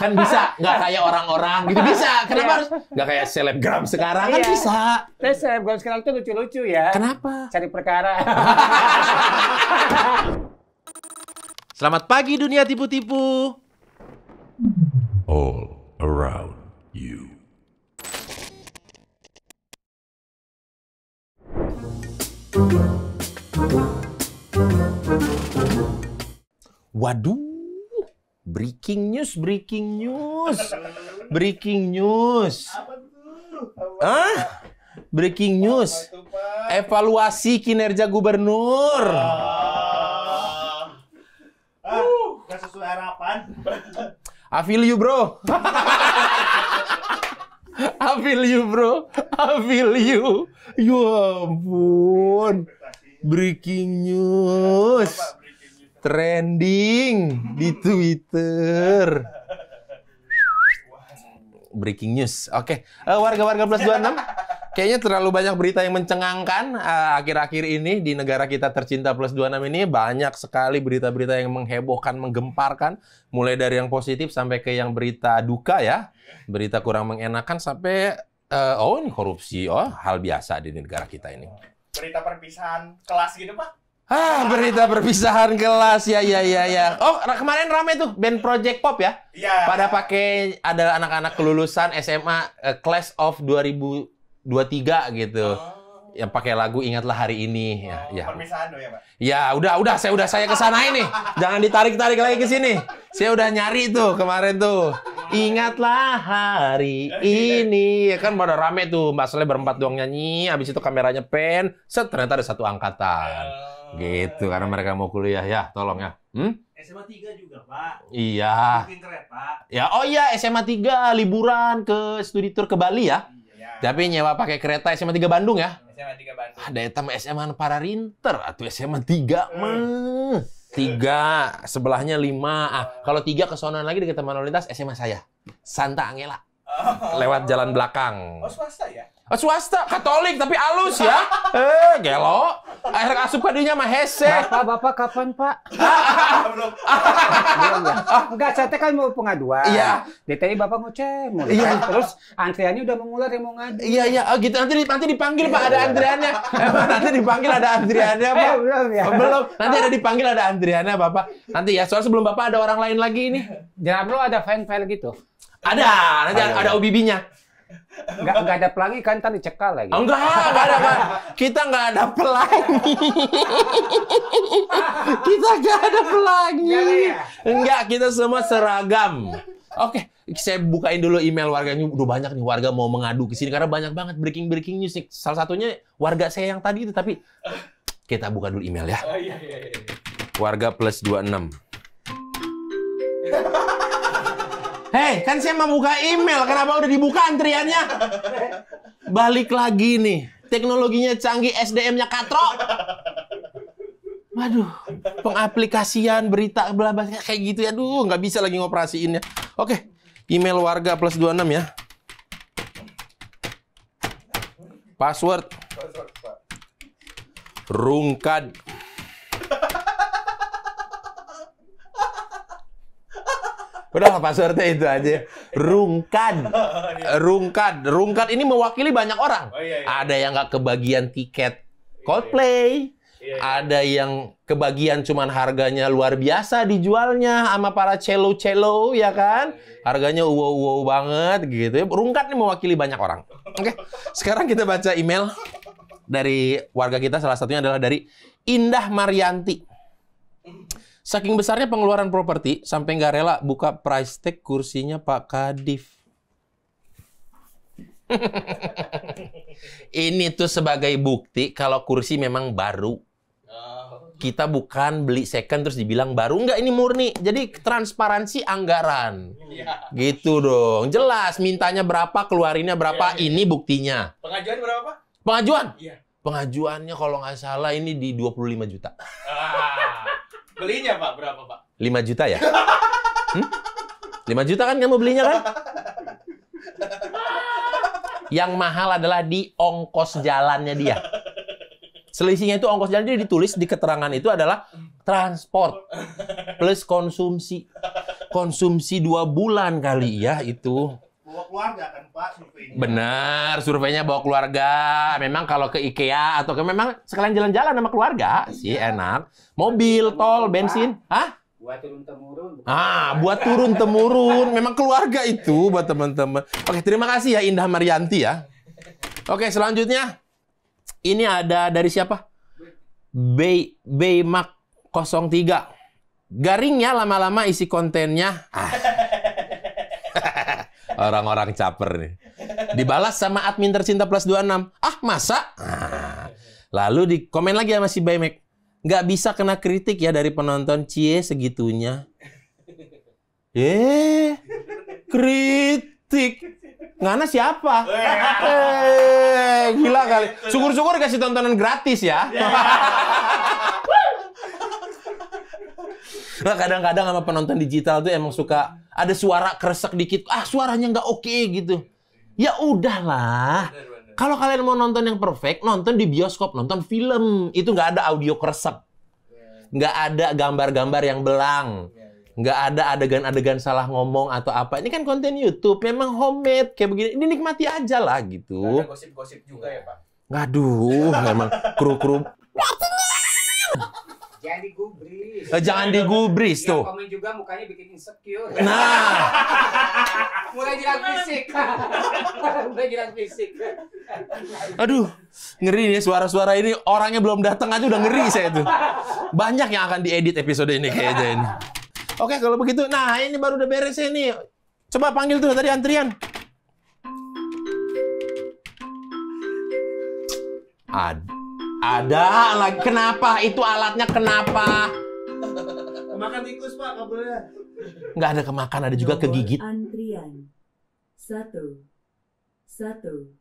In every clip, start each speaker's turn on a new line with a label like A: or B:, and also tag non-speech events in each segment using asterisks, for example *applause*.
A: kan bisa nggak kayak orang-orang gitu bisa kenapa yeah. harus nggak kayak selebgram sekarang kan yeah. bisa
B: tapi nah, selebgram sekarang tuh lucu-lucu ya kenapa cari perkara
A: *laughs* selamat pagi dunia tipu-tipu
C: all around you
A: Waduh, Breaking news, breaking news, breaking news. Ah, breaking news. Evaluasi kinerja gubernur. Ah, ah sesuai harapan. *laughs* I feel you, bro. *laughs* I feel you, bro. I feel you. Ya ampun. Breaking news trending di Twitter. Breaking news. Oke, okay. uh, eh, warga-warga plus 26 kayaknya terlalu banyak berita yang mencengangkan eh, akhir-akhir uh, ini di negara kita tercinta plus 26 ini banyak sekali berita-berita yang menghebohkan, menggemparkan mulai dari yang positif sampai ke yang berita duka ya. Berita kurang mengenakan sampai uh, oh ini korupsi, oh hal biasa di negara kita ini. Berita perpisahan kelas gitu, Pak. Ah, berita perpisahan kelas ya ya ya ya. Oh, kemarin rame tuh band Project Pop ya? Iya. Pada pakai ada anak-anak kelulusan SMA uh, eh, Class of 2023 gitu. Oh. Yang pakai lagu Ingatlah Hari Ini ya. Oh, ya. Perpisahan ya, Pak. Ya, udah udah saya udah saya ke sana ini. Jangan ditarik-tarik lagi ke sini. Saya udah nyari tuh kemarin tuh. Ingatlah hari ini ya kan pada rame tuh Mbak Sule berempat doang nyanyi, habis itu kameranya pen, set ternyata ada satu angkatan. Oh. Gitu, karena mereka mau kuliah ya, tolong ya. Hmm? SMA 3 juga, Pak. Iya. Mungkin kereta. Ya, oh iya, SMA 3 liburan ke studi tour ke Bali ya. Iya. Tapi nyewa pakai kereta SMA 3 Bandung ya. SMA 3 Bandung. Ada etam SMA para rinter atau SMA 3 hmm. mah. Tiga, sebelahnya lima. Ah, kalau tiga kesonoan lagi dekat teman lintas SMA saya. Santa Angela. Oh. Lewat jalan belakang. Oh, swasta ya? Ah, swasta Katolik tapi alus ya. Eh, gelo. Air asup kadinya mah hese. Bapak,
B: bapak kapan, Pak? Belum. Belum ah, Enggak, saya kan mau pengaduan. Iya. DTI Bapak mau Iya. Terus antriannya udah mengular yang mau ngadu. Iya, iya. Oh, gitu nanti nanti dipanggil Pak ada antriannya. Eh, nanti dipanggil ada antriannya, Pak. Eh, belum ya. Belum. Nanti ada
A: dipanggil ada antriannya, Bapak. Nanti ya, soalnya sebelum Bapak ada orang lain lagi ini. Jangan perlu ada fan file gitu.
B: Ada, nanti ada, ada ya. OBB-nya. Enggak, enggak ada pelangi kan tadi cekal lagi.
A: Enggak, oh, enggak ada kan.
B: Kita enggak ada pelangi. kita enggak ada pelangi.
A: Enggak, ya? kita semua seragam. Oke, okay, saya bukain dulu email warganya. Udah banyak nih warga mau mengadu ke sini karena banyak banget breaking breaking news nih. Salah satunya warga saya yang tadi itu tapi kita buka dulu email ya. Oh,
C: iya, iya, iya.
A: Warga plus 26. *laughs* Hei, kan saya mau buka email. Kenapa udah dibuka antriannya? Balik lagi nih. Teknologinya canggih, SDM-nya katrol. Waduh, pengaplikasian berita bla bla kayak gitu ya. Duh, nggak bisa lagi ngoperasiinnya. Oke, email warga plus 26 ya. Password. Rungkad. Udah passwordnya itu aja. Rungkan. *laughs* Oh, iya. Rungkan. Rungkan ini mewakili banyak orang. Oh, iya, iya. Ada yang nggak kebagian tiket iya, iya. Coldplay. Iya, iya. Ada yang kebagian cuman harganya luar biasa dijualnya sama para celo-celo ya kan. Harganya wow-wow banget gitu ya. Rungkat ini mewakili banyak orang. Oke. Sekarang kita baca email dari warga kita salah satunya adalah dari Indah Marianti. Saking besarnya pengeluaran properti, sampai nggak rela buka price tag kursinya Pak Kadif. *laughs* Ini tuh sebagai bukti kalau kursi memang baru. Kita bukan beli second terus dibilang baru. nggak ini murni. Jadi transparansi anggaran. Ya. Gitu dong. Jelas, mintanya berapa, keluarinnya berapa. Ya, ya. Ini iya. buktinya. Pengajuan berapa, Pengajuan? Iya. Pengajuannya kalau nggak salah ini di 25 juta. Ah. Belinya Pak berapa Pak? 5 juta ya? Hmm? 5 juta kan kamu belinya kan? Yang mahal adalah di ongkos jalannya dia. Selisihnya itu ongkos jalan jadi ditulis di keterangan itu adalah transport plus konsumsi. Konsumsi dua bulan kali ya itu bawa keluarga kan Pak surveinya. Benar, surveinya bawa keluarga. Memang kalau ke IKEA atau ke memang sekalian jalan-jalan sama keluarga sih iya. enak. Mobil, tol, bensin, hah? Buat turun temurun. Ah, buat turun temurun. Memang keluarga itu buat teman-teman. Oke, terima kasih ya Indah Marianti ya. Oke, selanjutnya ini ada dari siapa? Bay Baymak 03. Garingnya lama-lama isi kontennya. Ah. Orang-orang caper nih. Dibalas sama admin tercinta plus 26. Ah, masa? Ah. Lalu di komen lagi sama si Baymek. Nggak bisa kena kritik ya dari penonton. Cie segitunya. Eh, kritik. Ngana siapa? Eh, gila kali. Syukur-syukur dikasih tontonan gratis ya. *laughs* ya. Nah, kadang-kadang sama penonton digital tuh emang suka ada suara keresek dikit. Ah, suaranya nggak oke okay, gitu. Ya udahlah. Kalau kalian mau nonton yang perfect, nonton di bioskop, nonton film. Itu nggak ada audio keresek. Iya. Nggak ada gambar-gambar yang belang. Iya, iya. Nggak ada adegan-adegan salah ngomong atau apa. Ini kan konten YouTube, memang homemade kayak begini. Ini nikmati aja lah gitu. Gak ada
B: gosip-gosip juga ya, Pak?
A: Aduh, memang kru-kru.
B: *laughs* Jangan digubris. Eh, jangan iya, digubris iya, tuh. Komen juga mukanya bikin insecure. Nah. *laughs* Mulai jilat fisik. *laughs* Mulai jilat fisik.
A: Aduh, ngeri nih suara-suara ini. Orangnya belum datang aja udah ngeri saya tuh. Banyak yang akan diedit episode ini kayaknya ini. Oke, kalau begitu. Nah, ini baru udah beres ini. Coba panggil tuh dari antrian. Aduh. Ada lagi. Kenapa? Itu alatnya kenapa? Kemakan tikus, Pak, boleh. Nggak ada kemakan, ada juga kegigit. Antrian. Satu. Satu.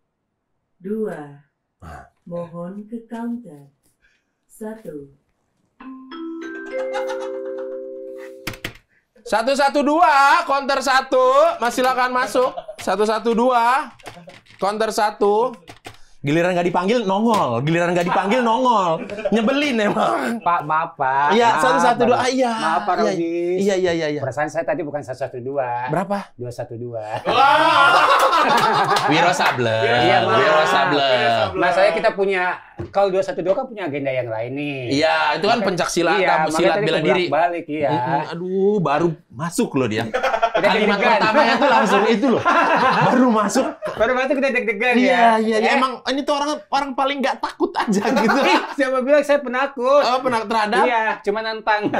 A: Dua. Nah. Mohon ke counter. Satu. Satu satu dua, counter satu, Mas silakan masuk. Satu satu dua, counter satu. Giliran gak dipanggil nongol, giliran gak dipanggil nongol, nyebelin emang. Pak maaf pak. Iya satu satu dua, ah, iya. Maaf
B: pak iya, Robi. Iya iya iya. iya. Perasaan saya tadi bukan satu satu dua. Berapa? Dua satu dua. Wiro Sable. Iya Wiro Sable. Mas saya kita punya kalau dua satu dua kan punya agenda yang lain nih. Iya itu kan pencak silat, iya, silat bela diri. Balik iya.
A: Aduh baru masuk loh dia. Udah kalimat pertamanya tuh langsung itu loh. *laughs* Baru masuk. Baru masuk kita deg-degan iya, ya. Iya, iya. iya. Emang eh, ini tuh orang
B: orang paling nggak takut aja *laughs* gitu. Iya, siapa bilang saya penakut? Oh, penakut terhadap? Iya, cuma nantang. *laughs*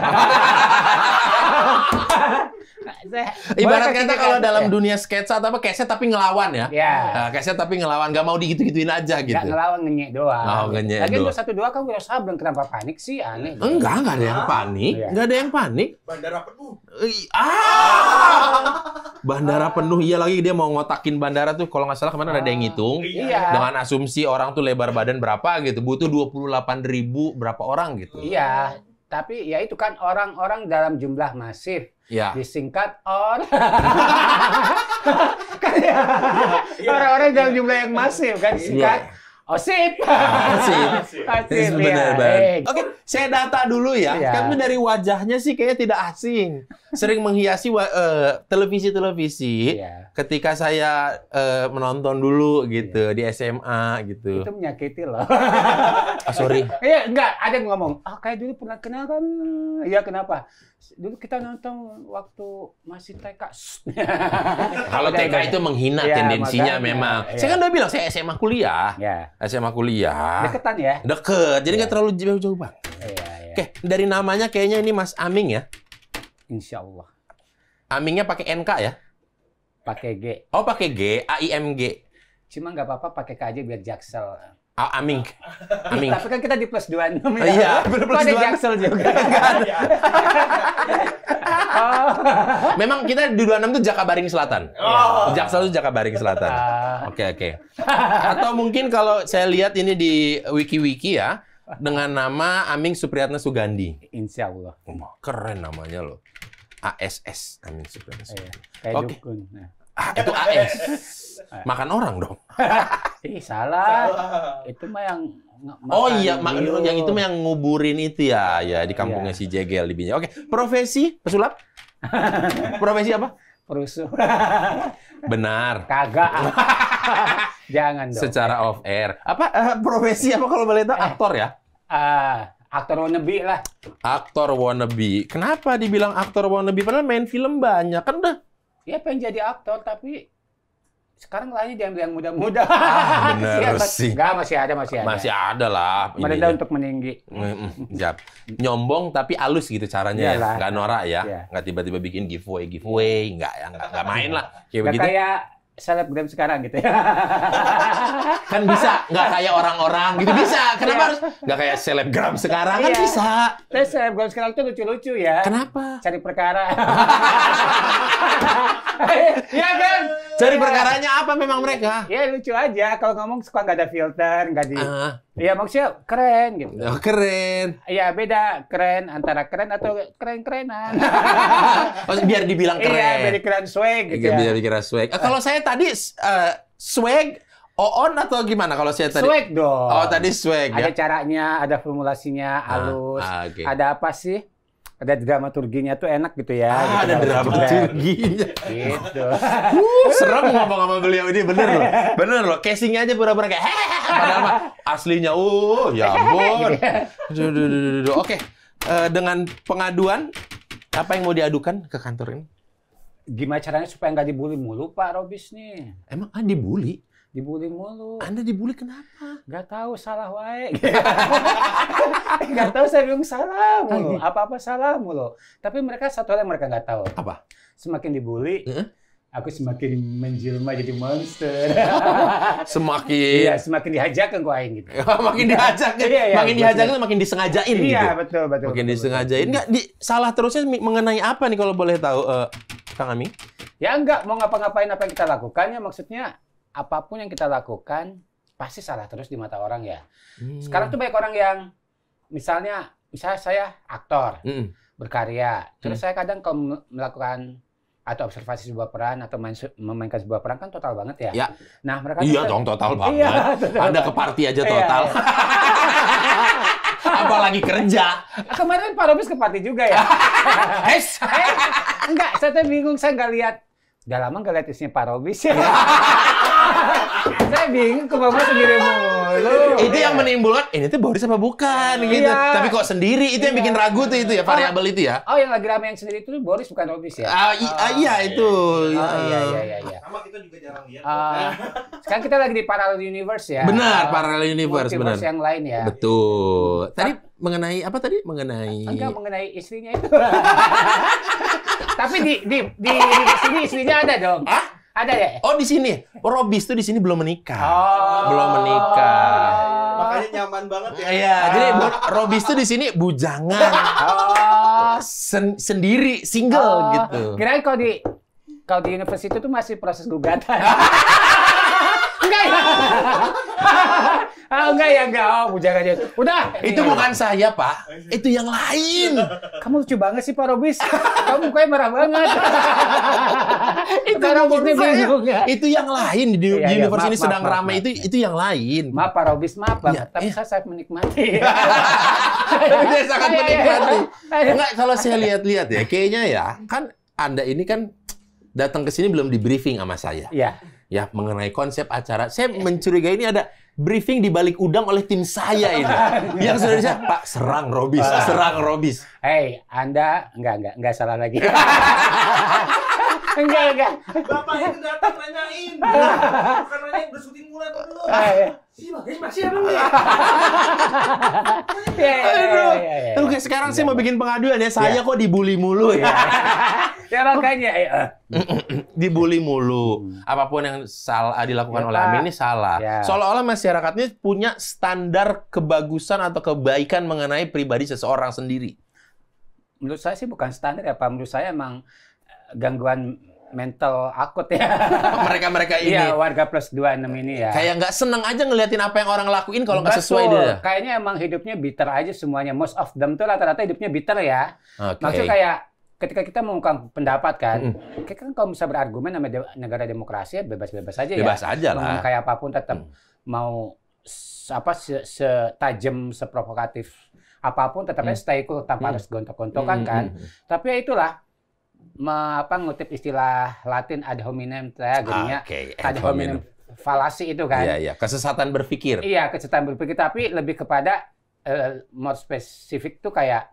A: Ibarat kata kalau dalam ya. dunia sketsa atau apa keset tapi ngelawan ya. Iya. Nah, keset tapi ngelawan, nggak mau digitu-gituin aja gitu. Nggak ngelawan
B: ngenyek doang. Oh, ngenyek Lagian doang. satu dua kamu udah sabar kenapa panik sih aneh. Enggak, gak ada yang
A: panik. gak ada yang panik.
B: Bandara penuh. Ah!
A: bandara ah. penuh iya lagi dia mau ngotakin bandara tuh kalau nggak salah kemarin ada yang ah. ngitung iya. iya. dengan asumsi orang tuh lebar badan berapa gitu butuh 28 ribu berapa orang
B: gitu iya tapi ya itu kan orang-orang dalam jumlah masif ya. disingkat or *laughs* kan ya iya. orang-orang ya, dalam iya. jumlah yang masif kan disingkat
A: Osip. Oh, *laughs* ah, Osip. Oh, Osip. Benar banget. Iya. Oke, saya data dulu ya. ya. Karena dari wajahnya sih kayaknya tidak asing. Sering menghiasi eh, televisi-televisi. Uh, ya. Ketika saya uh, menonton dulu gitu ya. di SMA gitu. Itu
B: menyakiti loh. oh, sorry. Iya, enggak, ada yang ngomong, "Ah, kayak dulu pernah kenal kan?" Iya, kenapa? dulu kita nonton waktu masih TK.
A: *laughs* Kalau TK itu menghina ya, tendensinya makanya, memang. Ya, Saya kan udah bilang saya SMA kuliah. Ya. SMA kuliah. Deketan ya. Deket. Jadi iya. nggak ya. terlalu jauh-jauh bang. Ya, ya. Oke dari namanya kayaknya ini Mas Aming ya. Insya Allah. Amingnya pakai NK ya? Pakai G. Oh pakai G, A I M G.
B: Cuma nggak apa-apa pakai K aja biar jaksel. Oh, Aming. *laughs* Aming. Tapi kan kita di plus dua ya. Iya, plus, *laughs* iya. plus ada Jaksel juga. Iya, kan? *laughs* iya.
A: oh. Memang kita di 26 tuh Jakabaring Selatan. Oh. Jaksel itu Jakabaring Selatan. Ah. Oke, oke. Okay, okay. Atau mungkin kalau saya lihat ini di wiki-wiki ya, ah. dengan nama Aming Supriyatna Sugandi. Insya Allah. keren namanya loh. ASS Aming Supriyatna Sugandi. Oke. kayak
B: nah. okay. Ah, itu AS. Eh. Makan orang dong. *laughs* Ih, salah. salah. Itu mah yang Oh iya, mak yang itu
A: mah yang nguburin itu ya, ya di kampungnya yeah. si Jegel di Oke, profesi pesulap? *laughs* profesi apa? Perusuh. *laughs* Benar.
B: Kagak. Jangan dong.
A: Secara off air. Apa
B: uh, profesi
A: apa kalau boleh tahu? Eh. aktor ya?
B: Uh, aktor wannabe lah.
A: Aktor wannabe. Kenapa dibilang aktor wannabe? Padahal main film banyak kan udah
B: dia ya, pengen jadi aktor tapi sekarang lainnya diambil yang muda-muda. Ah, bener sih. Enggak, masih ada, masih ada. Masih
A: ada lah. Merendah untuk meninggi. Jap. Nyombong tapi halus gitu caranya ya. Enggak norak ya. Enggak iya. ya. tiba-tiba bikin giveaway, giveaway. Enggak ya, gak main lah. Kayak begitu. Kayak
B: selebgram sekarang gitu ya. *laughs*
A: kan bisa nggak kayak orang-orang gitu bisa. Kenapa yeah. harus nggak kayak selebgram sekarang kan iya.
B: bisa. Tapi selebgram sekarang tuh lucu-lucu ya. Kenapa? Cari perkara. *laughs* Iya kan? Cari yeah. perkaranya apa memang mereka? Ya yeah, lucu aja. Kalau ngomong suka nggak ada filter, nggak di. Uh. Ya maksudnya keren gitu. Oh, keren. Ya beda keren antara keren atau keren-kerenan.
A: *laughs* oh, biar dibilang iya, keren. Iya, biar
B: dikeren swag gitu. Iya, ya. Biar ya.
A: dikira swag. Ah, kalau saya tadi uh, swag on atau gimana kalau saya tadi? Swag dong. Oh, tadi swag ada ya. Ada
B: caranya, ada formulasinya, ah, halus. Ah, ah, okay. Ada apa sih? Ada dramaturginya tuh enak gitu ya. Ah, gitu, ada kan, dramaturginya. gitu.
A: uh, serem ngomong sama
B: beliau ini bener loh.
A: Bener loh. Casingnya aja pura-pura kayak padahal mah aslinya uh ya ampun. Oke, okay. uh, eh, dengan pengaduan apa yang mau diadukan ke kantor ini?
B: gimana caranya supaya nggak dibully mulu Pak Robis nih? Emang kan dibully? Dibully mulu. Anda dibully kenapa? Gak tahu salah wae. *laughs* gak tahu saya bilang salah mulu. Apa-apa salah mulu. Tapi mereka satu hal yang mereka nggak tahu. Apa? Semakin dibully, -huh aku semakin menjelma jadi monster.
C: *laughs*
A: semakin Iya,
B: semakin dihajakan gua aing gitu. *laughs* makin iya. dihajakan, ya iya, makin dihajakan makin disengajain iya, gitu. Iya, betul betul. Makin betul, disengajain enggak di salah terusnya mengenai apa nih kalau boleh tahu uh, kang Ami? Ya enggak, mau ngapa-ngapain apa yang kita lakukan ya maksudnya apapun yang kita lakukan pasti salah terus di mata orang ya. Hmm. Sekarang tuh banyak orang yang misalnya misalnya saya aktor hmm. berkarya, terus hmm. saya kadang kalau melakukan atau observasi sebuah peran atau main, memainkan sebuah peran kan total banget ya. ya. Nah mereka iya dong total *laughs* iya, banget. Iya, total Anda ke party aja iya. total. Iya, *laughs* iya. Apalagi kerja. Kemarin Pak Robis ke Pati juga ya. *laughs* Hes. Eh, enggak, saya bingung saya enggak lihat Udah lama enggak lihat isinya Pak Robis ya. *laughs* saya bingung ke Bapak sendiri mau lu. Iya. Itu yang menimbulkan ini tuh Boris apa bukan iya. gitu. Tapi kok sendiri itu yang iya. bikin ragu tuh itu ya oh, variabel itu ya. Oh, yang lagi rame yang sendiri itu Boris bukan Robis ya? Ah, oh,
A: iya ah, itu. Oh, iya iya
B: iya iya. Sama kita juga jarang lihat. Uh, sekarang kita lagi di parallel universe ya. Benar, parallel universe benar. yang lain ya.
A: Betul. Hmm. Tadi mengenai apa tadi mengenai enggak
B: mengenai istrinya itu *laughs* tapi di di di, di sini istrinya ada dong Hah? Ada ya? Oh di sini.
A: Robis tuh di sini belum menikah. Oh. Belum menikah.
B: Makanya nyaman banget ya. Iya, ah. jadi
A: Robis tuh di sini bujangan.
B: Oh. Sen sendiri, single oh. gitu. kira kalau di kalau di universitas itu masih proses gugatan. *laughs* enggak ya. Oh, *laughs* enggak ya, enggak. Oh, bujang aja. Udah. Itu bukan saya, Pak. Itu yang lain. Kamu lucu banget sih, Pak Robis. Kamu mukanya marah banget. *laughs* itu Robis ini ya. Itu yang lain di, iya, iya universe ini sedang ramai itu itu yang lain. Maaf Pak Robis, maaf Ya, tapi iya. saya menikmati. Tapi *laughs* iya, Saya sangat iya, menikmati. Enggak,
A: kalau saya lihat-lihat ya, kayaknya ya, kan Anda ini kan datang ke sini belum di briefing sama saya. Iya ya mengenai konsep acara. Saya mencurigai ini ada briefing di balik
B: udang oleh tim saya ini. *laughs* yang sudah saya, Pak, serang Robis, ah. serang Robis. Hei, Anda, enggak, enggak, enggak salah lagi. *laughs* enggak enggak bapak itu datang nanyain *laughs* iya. bukan nanyain udah syuting mulai atau belum si ah, iya. iya, masih apa ya?
A: nih Aduh, sekarang saya mau bikin pengaduan ya. Saya kok dibully mulu ya.
B: *laughs* ya makanya
A: *laughs* dibully mulu. Hmm. Apapun yang salah dilakukan ya, oleh Amin ini salah. Ya. Seolah-olah masyarakatnya punya standar kebagusan atau kebaikan mengenai pribadi seseorang sendiri.
B: Menurut saya sih bukan standar ya Pak. Menurut saya emang eh, gangguan mental akut ya. *laughs* Mereka-mereka iya, ini. Iya, warga plus dua enam ini ya. Kayak nggak seneng aja ngeliatin apa yang orang lakuin kalau nggak sesuai tuh. dia. Kayaknya emang hidupnya bitter aja semuanya. Most of them tuh rata-rata hidupnya bitter ya.
C: Okay. Maksudnya kayak
B: ketika kita mengungkap pendapat kan, mm. kita kan kalau bisa berargumen sama de negara demokrasi ya bebas-bebas aja bebas ya. Bebas aja lah. Mau kayak apapun tetap mm. mau apa setajam, seprovokatif apapun tetapnya mm. stay cool tanpa mm. harus gontok-gontokan mm. kan. Mm. Tapi ya itulah me, apa ngutip istilah Latin ad hominem saya jadinya ah, okay. ad hominem falasi itu kan. Iya, iya.
A: Kesesatan berpikir.
B: Iya, kesesatan berpikir. Tapi lebih kepada uh, eh, more spesifik tuh kayak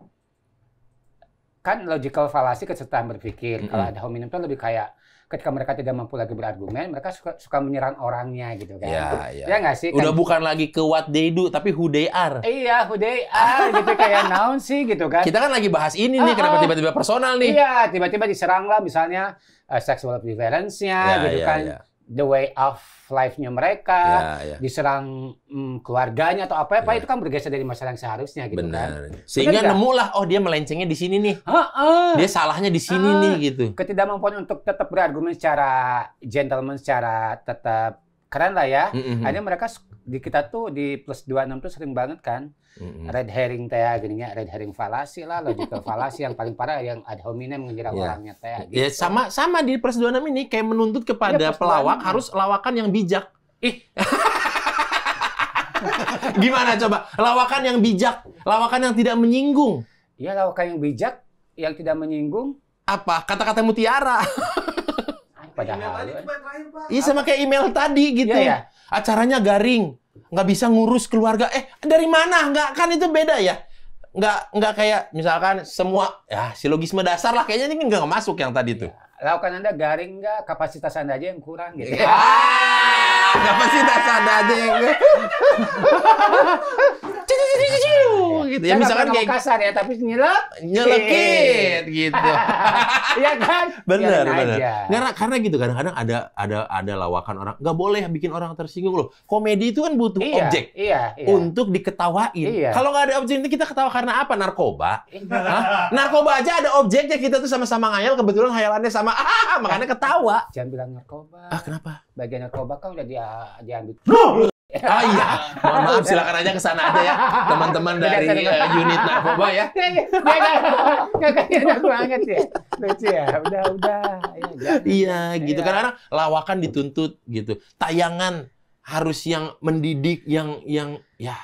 B: kan logical fallacy kesertaan berpikir. Mm -hmm. Kalau ada hominem itu lebih kayak ketika mereka tidak mampu lagi berargumen, mereka suka suka menyerang orangnya gitu kan. Iya, iya. Ya nggak sih? Kan? Udah bukan lagi
A: ke what they do, tapi who they are.
B: Iya, who they are gitu kayak noun sih gitu kan. Kita kan lagi bahas ini nih, uh kenapa ah, ah. tiba-tiba personal nih. Iya, tiba-tiba diserang lah misalnya uh, sexual preference-nya ya, gitu ya, kan. Ya the way of life-nya mereka, yeah, yeah. diserang mm, keluarganya atau apa apa ya, yeah. itu kan bergeser dari masalah yang seharusnya gitu kan. Benar. kan. Sehingga Benar nemulah oh dia melencengnya di sini nih. Ha -ha. Dia salahnya di sini ha. nih gitu. Ketidakmampuan untuk tetap berargumen secara gentleman secara tetap keren lah ya. Mm -hmm. Akhirnya mereka di kita tuh di plus 26 tuh sering banget kan mm-hmm. red herring teh gini ya red herring falasi lah logika falasi yang paling parah yang ad hominem mengira yeah. orangnya teh ya, gitu. yeah, sama
A: sama di plus 26 ini kayak menuntut kepada ya, pelawak 26. harus lawakan yang bijak ih *laughs* gimana coba lawakan yang bijak lawakan yang tidak menyinggung
B: ya lawakan yang bijak yang tidak menyinggung apa kata-kata mutiara padahal.
A: Iya sama kayak email tadi gitu. Iya, ya acaranya garing, nggak bisa ngurus keluarga. Eh, dari mana? Nggak kan itu beda ya. Nggak nggak kayak misalkan semua ya silogisme dasar lah kayaknya ini nggak masuk yang tadi tuh.
B: Lakukan ya, Anda garing nggak? Kapasitas Anda aja yang kurang gitu. Ya. Kapasitas Anda aja yang *laughs* gitu. Ya misalkan kayak kasar ya, tapi nyelek nyelekit gitu. *laughs* Iya kan? Benar, benar.
A: Karena karena gitu kadang-kadang ada ada ada lawakan orang nggak boleh bikin orang tersinggung loh. Komedi itu kan butuh iya, objek iya, iya. untuk diketawain. Iya. Kalau nggak ada objek itu kita ketawa karena apa? Narkoba. Iya. Hah? Narkoba aja ada objeknya kita tuh sama-sama ngayal kebetulan hayalannya sama ah *laughs* makanya ketawa.
B: Jangan bilang narkoba. Ah kenapa? Bagian narkoba kan udah dia diambil. *laughs* Ah iya, mohon maaf silakan aja ke sana aja ya teman-teman dari uh, unit narkoba ya.
C: Dia *laughs* iya.
B: nggak kayak banget ya, lucu ya. Udah udah. Ya, iya
A: gitu kan karena lawakan dituntut gitu, tayangan harus yang mendidik yang yang ya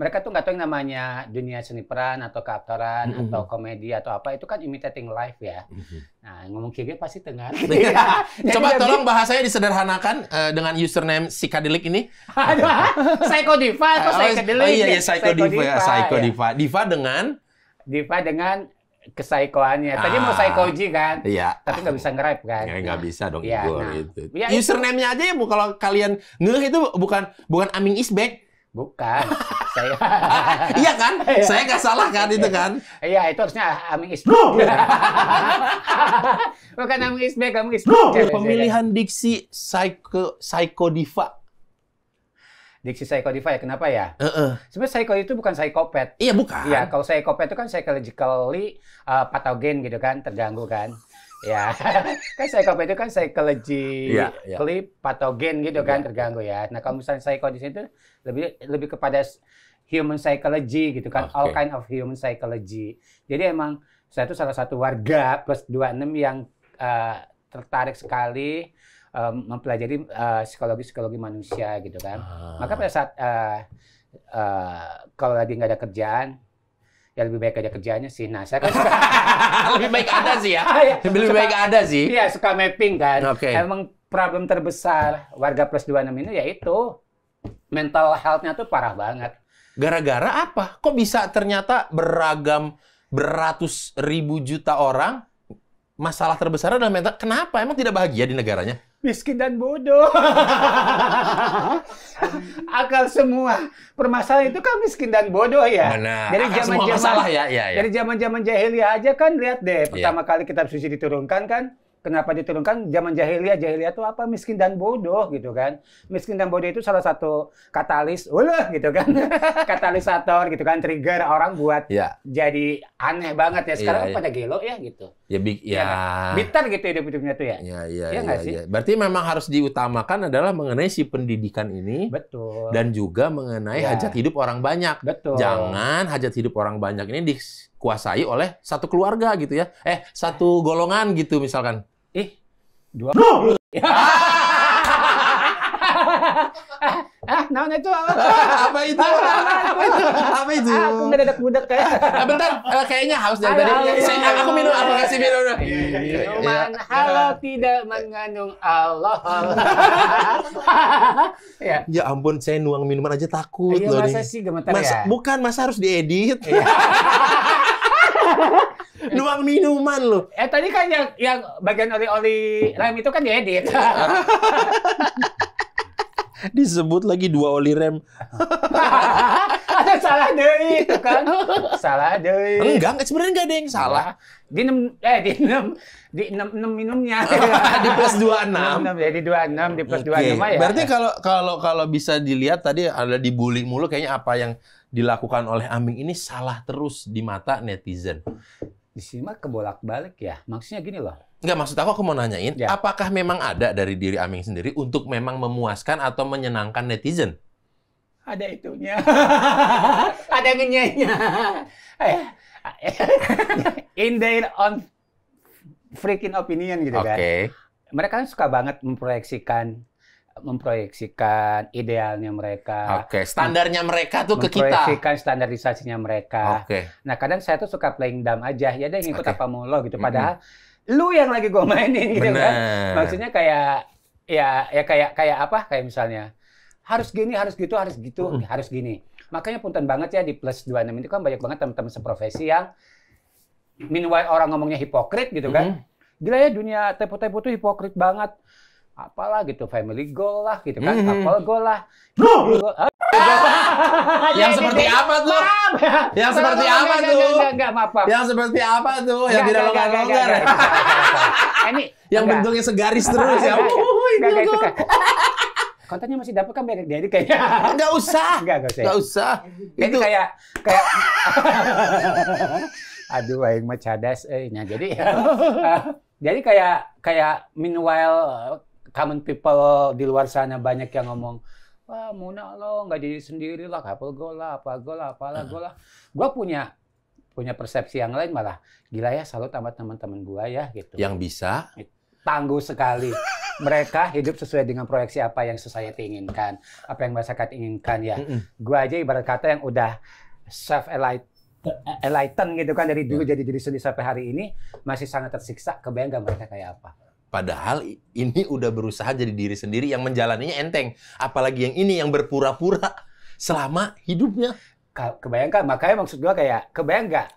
B: mereka tuh nggak tahu yang namanya dunia seni peran atau keaktoran mm -hmm. atau komedi atau apa itu kan imitating life ya. Mm -hmm. Nah ngomong kiri gitu pasti tengah. *laughs* Iya. Coba jadi, tolong
A: bahasanya disederhanakan uh, dengan username si Sikadilik ini. Saya
B: *laughs* Psycho Diva atau oh, iya, Psychedelic? Oh iya, iya Psycho, Psycho Diva, Diva, Psycho iya. Diva.
A: Ya. Diva dengan?
B: Diva dengan kesaikoannya. Tadi ah, mau saikoji kan, iya. tapi nggak bisa nge kan. Ya, nggak
A: bisa dong, ya, Nah. Ya, Username-nya aja ya, kalau kalian ngeh itu bukan bukan Aming is Bukan. *laughs* saya. iya
B: kan? *laughs* Iya. saya nggak salah kan itu iya. kan? Iya, itu harusnya Amin Isbek. *laughs* Bukan Amin Isbek, Amin Isbek. Iya, Pemilihan diksi psycho, diva Diksi psycho-diva, ya, kenapa ya? Uh -uh. Sebenarnya psycho itu bukan psikopat. Iya, bukan. Iya, kalau psikopat itu kan psychologically uh, patogen gitu kan, terganggu kan. ya kan psikopat itu kan psychologically yeah, yeah. patogen gitu yeah. kan terganggu ya nah kalau misalnya psiko di lebih lebih kepada human psychology gitu kan okay. all kind of human psychology jadi emang saya itu salah satu warga plus 26 yang uh, tertarik sekali um, mempelajari eh, psikologi psikologi psikologi manusia gitu kan ah. maka pada saat uh, uh, kalau lagi nggak ada kerjaan ya lebih baik ada kerjaannya sih nah saya kan suka *laughs* lebih baik ada sih ya *laughs* iya, lebih suka, baik ada sih iya suka mapping kan okay. emang problem terbesar warga plus 26 ini yaitu mental health-nya tuh parah banget.
A: Gara-gara apa? Kok bisa ternyata beragam beratus ribu juta orang masalah terbesar adalah mental. Kenapa? Emang tidak bahagia di negaranya?
B: miskin dan bodoh. *laughs* Akal semua. Permasalahan itu kan miskin dan bodoh ya. Benar. Dari zaman zaman ya, ya, ya. Dari zaman-zaman jahiliyah aja kan lihat deh, iya. pertama ya. kali kitab suci diturunkan kan kenapa diturunkan zaman jahiliyah jahiliyah itu apa miskin dan bodoh gitu kan miskin dan bodoh itu salah satu katalis ulah gitu kan iya. *laughs* katalisator gitu kan trigger orang buat ya. jadi aneh banget ya sekarang ya, ya. pada gelo ya gitu
A: ya big iya kan? ya, ya kan? bitter
B: gitu hidup hidupnya tuh ya ya ya, ya, ya, ya
A: berarti memang harus diutamakan adalah mengenai si pendidikan ini
B: betul dan
A: juga mengenai ya. hajat hidup orang banyak betul jangan hajat hidup orang banyak ini dikuasai oleh satu keluarga gitu ya eh satu golongan gitu misalkan Dua no
B: ah, nah itu apa? itu? apa itu? Apa itu? Ah, aku nggak ada budak kayak. Ah, bentar, eh, kayaknya haus dari tadi. Aku minum, aku kasih minum. Minuman iya, iya, iya. halo tidak mengandung Allah *laughs*
A: ya. ya ampun, saya nuang minuman aja takut loh loh. Masa sih gemetar ya? Bukan, masa harus diedit. *laughs* *laughs* Nuang minuman loh.
B: Eh tadi kan yang yang bagian oli-oli rem itu kan diedit. *laughs*
A: Disebut lagi dua oli rem.
B: *laughs* ada salah deh itu kan. Salah deh. Enggak, sebenarnya enggak ada yang salah. Di enam eh di enam di enam enam minumnya. di plus dua enam. Ya di dua enam di plus dua okay. enam ya. Berarti
A: kalau kalau kalau bisa dilihat tadi ada dibully mulu kayaknya apa yang dilakukan oleh Aming ini salah terus di mata netizen di
B: sini disimak kebolak-balik ya. Maksudnya gini loh.
A: Enggak, maksud aku aku mau nanyain, ya. apakah memang ada dari diri Aming sendiri untuk memang memuaskan atau menyenangkan netizen?
B: Ada itunya. *laughs* ada ngenyanya. Eh, eh, in their own freaking opinion gitu okay. kan. Mereka kan suka banget memproyeksikan memproyeksikan idealnya mereka. Oke, okay. standarnya mereka tuh ke kita. Memproyeksikan standarisasinya mereka. Oke. Okay. Nah, kadang saya tuh suka playing dumb aja. Ya deh ngikut okay. apa mau lo gitu. Padahal mm -hmm. lu yang lagi gue mainin gitu kan. Bener. kan. Maksudnya kayak ya ya kayak kayak apa? Kayak misalnya harus gini, harus gitu, harus gitu, mm -hmm. harus gini. Makanya punten banget ya di plus 26 itu kan banyak banget teman-teman seprofesi yang meanwhile orang ngomongnya hipokrit gitu kan. Mm -hmm. Gila ya dunia tepo-tepo tuh hipokrit banget apalah gitu family goal lah gitu kan mm -hmm. couple goal lah yang seperti apa tuh yang seperti apa tuh yang seperti apa tuh yang tidak longgar-longgar ini
A: yang bentuknya segaris terus ya oh,
B: itu kontennya masih dapat kan dari jadi kayak nggak usah nggak usah nggak usah itu kayak kayak *laughs* aduh aing mah cadas eh jadi *laughs* jadi kayak kayak meanwhile common people di luar sana banyak yang ngomong wah Muna lo nggak jadi sendiri lah kapal gue lah apa gue lah apalah gue lah hmm. gue punya punya persepsi yang lain malah gila ya salut sama teman-teman gue ya gitu
A: yang bisa
B: tangguh sekali mereka hidup sesuai dengan proyeksi apa yang saya inginkan apa yang masyarakat inginkan ya gue aja ibarat kata yang udah self elite enlighten gitu kan dari dulu yeah. jadi diri sendiri sampai hari ini masih sangat tersiksa kebayang gak mereka kayak apa
A: Padahal ini udah berusaha jadi diri sendiri yang menjalaninya enteng. Apalagi yang ini yang berpura-pura selama
B: hidupnya. Kebayangkan, Makanya maksud gua kayak, kebayang gak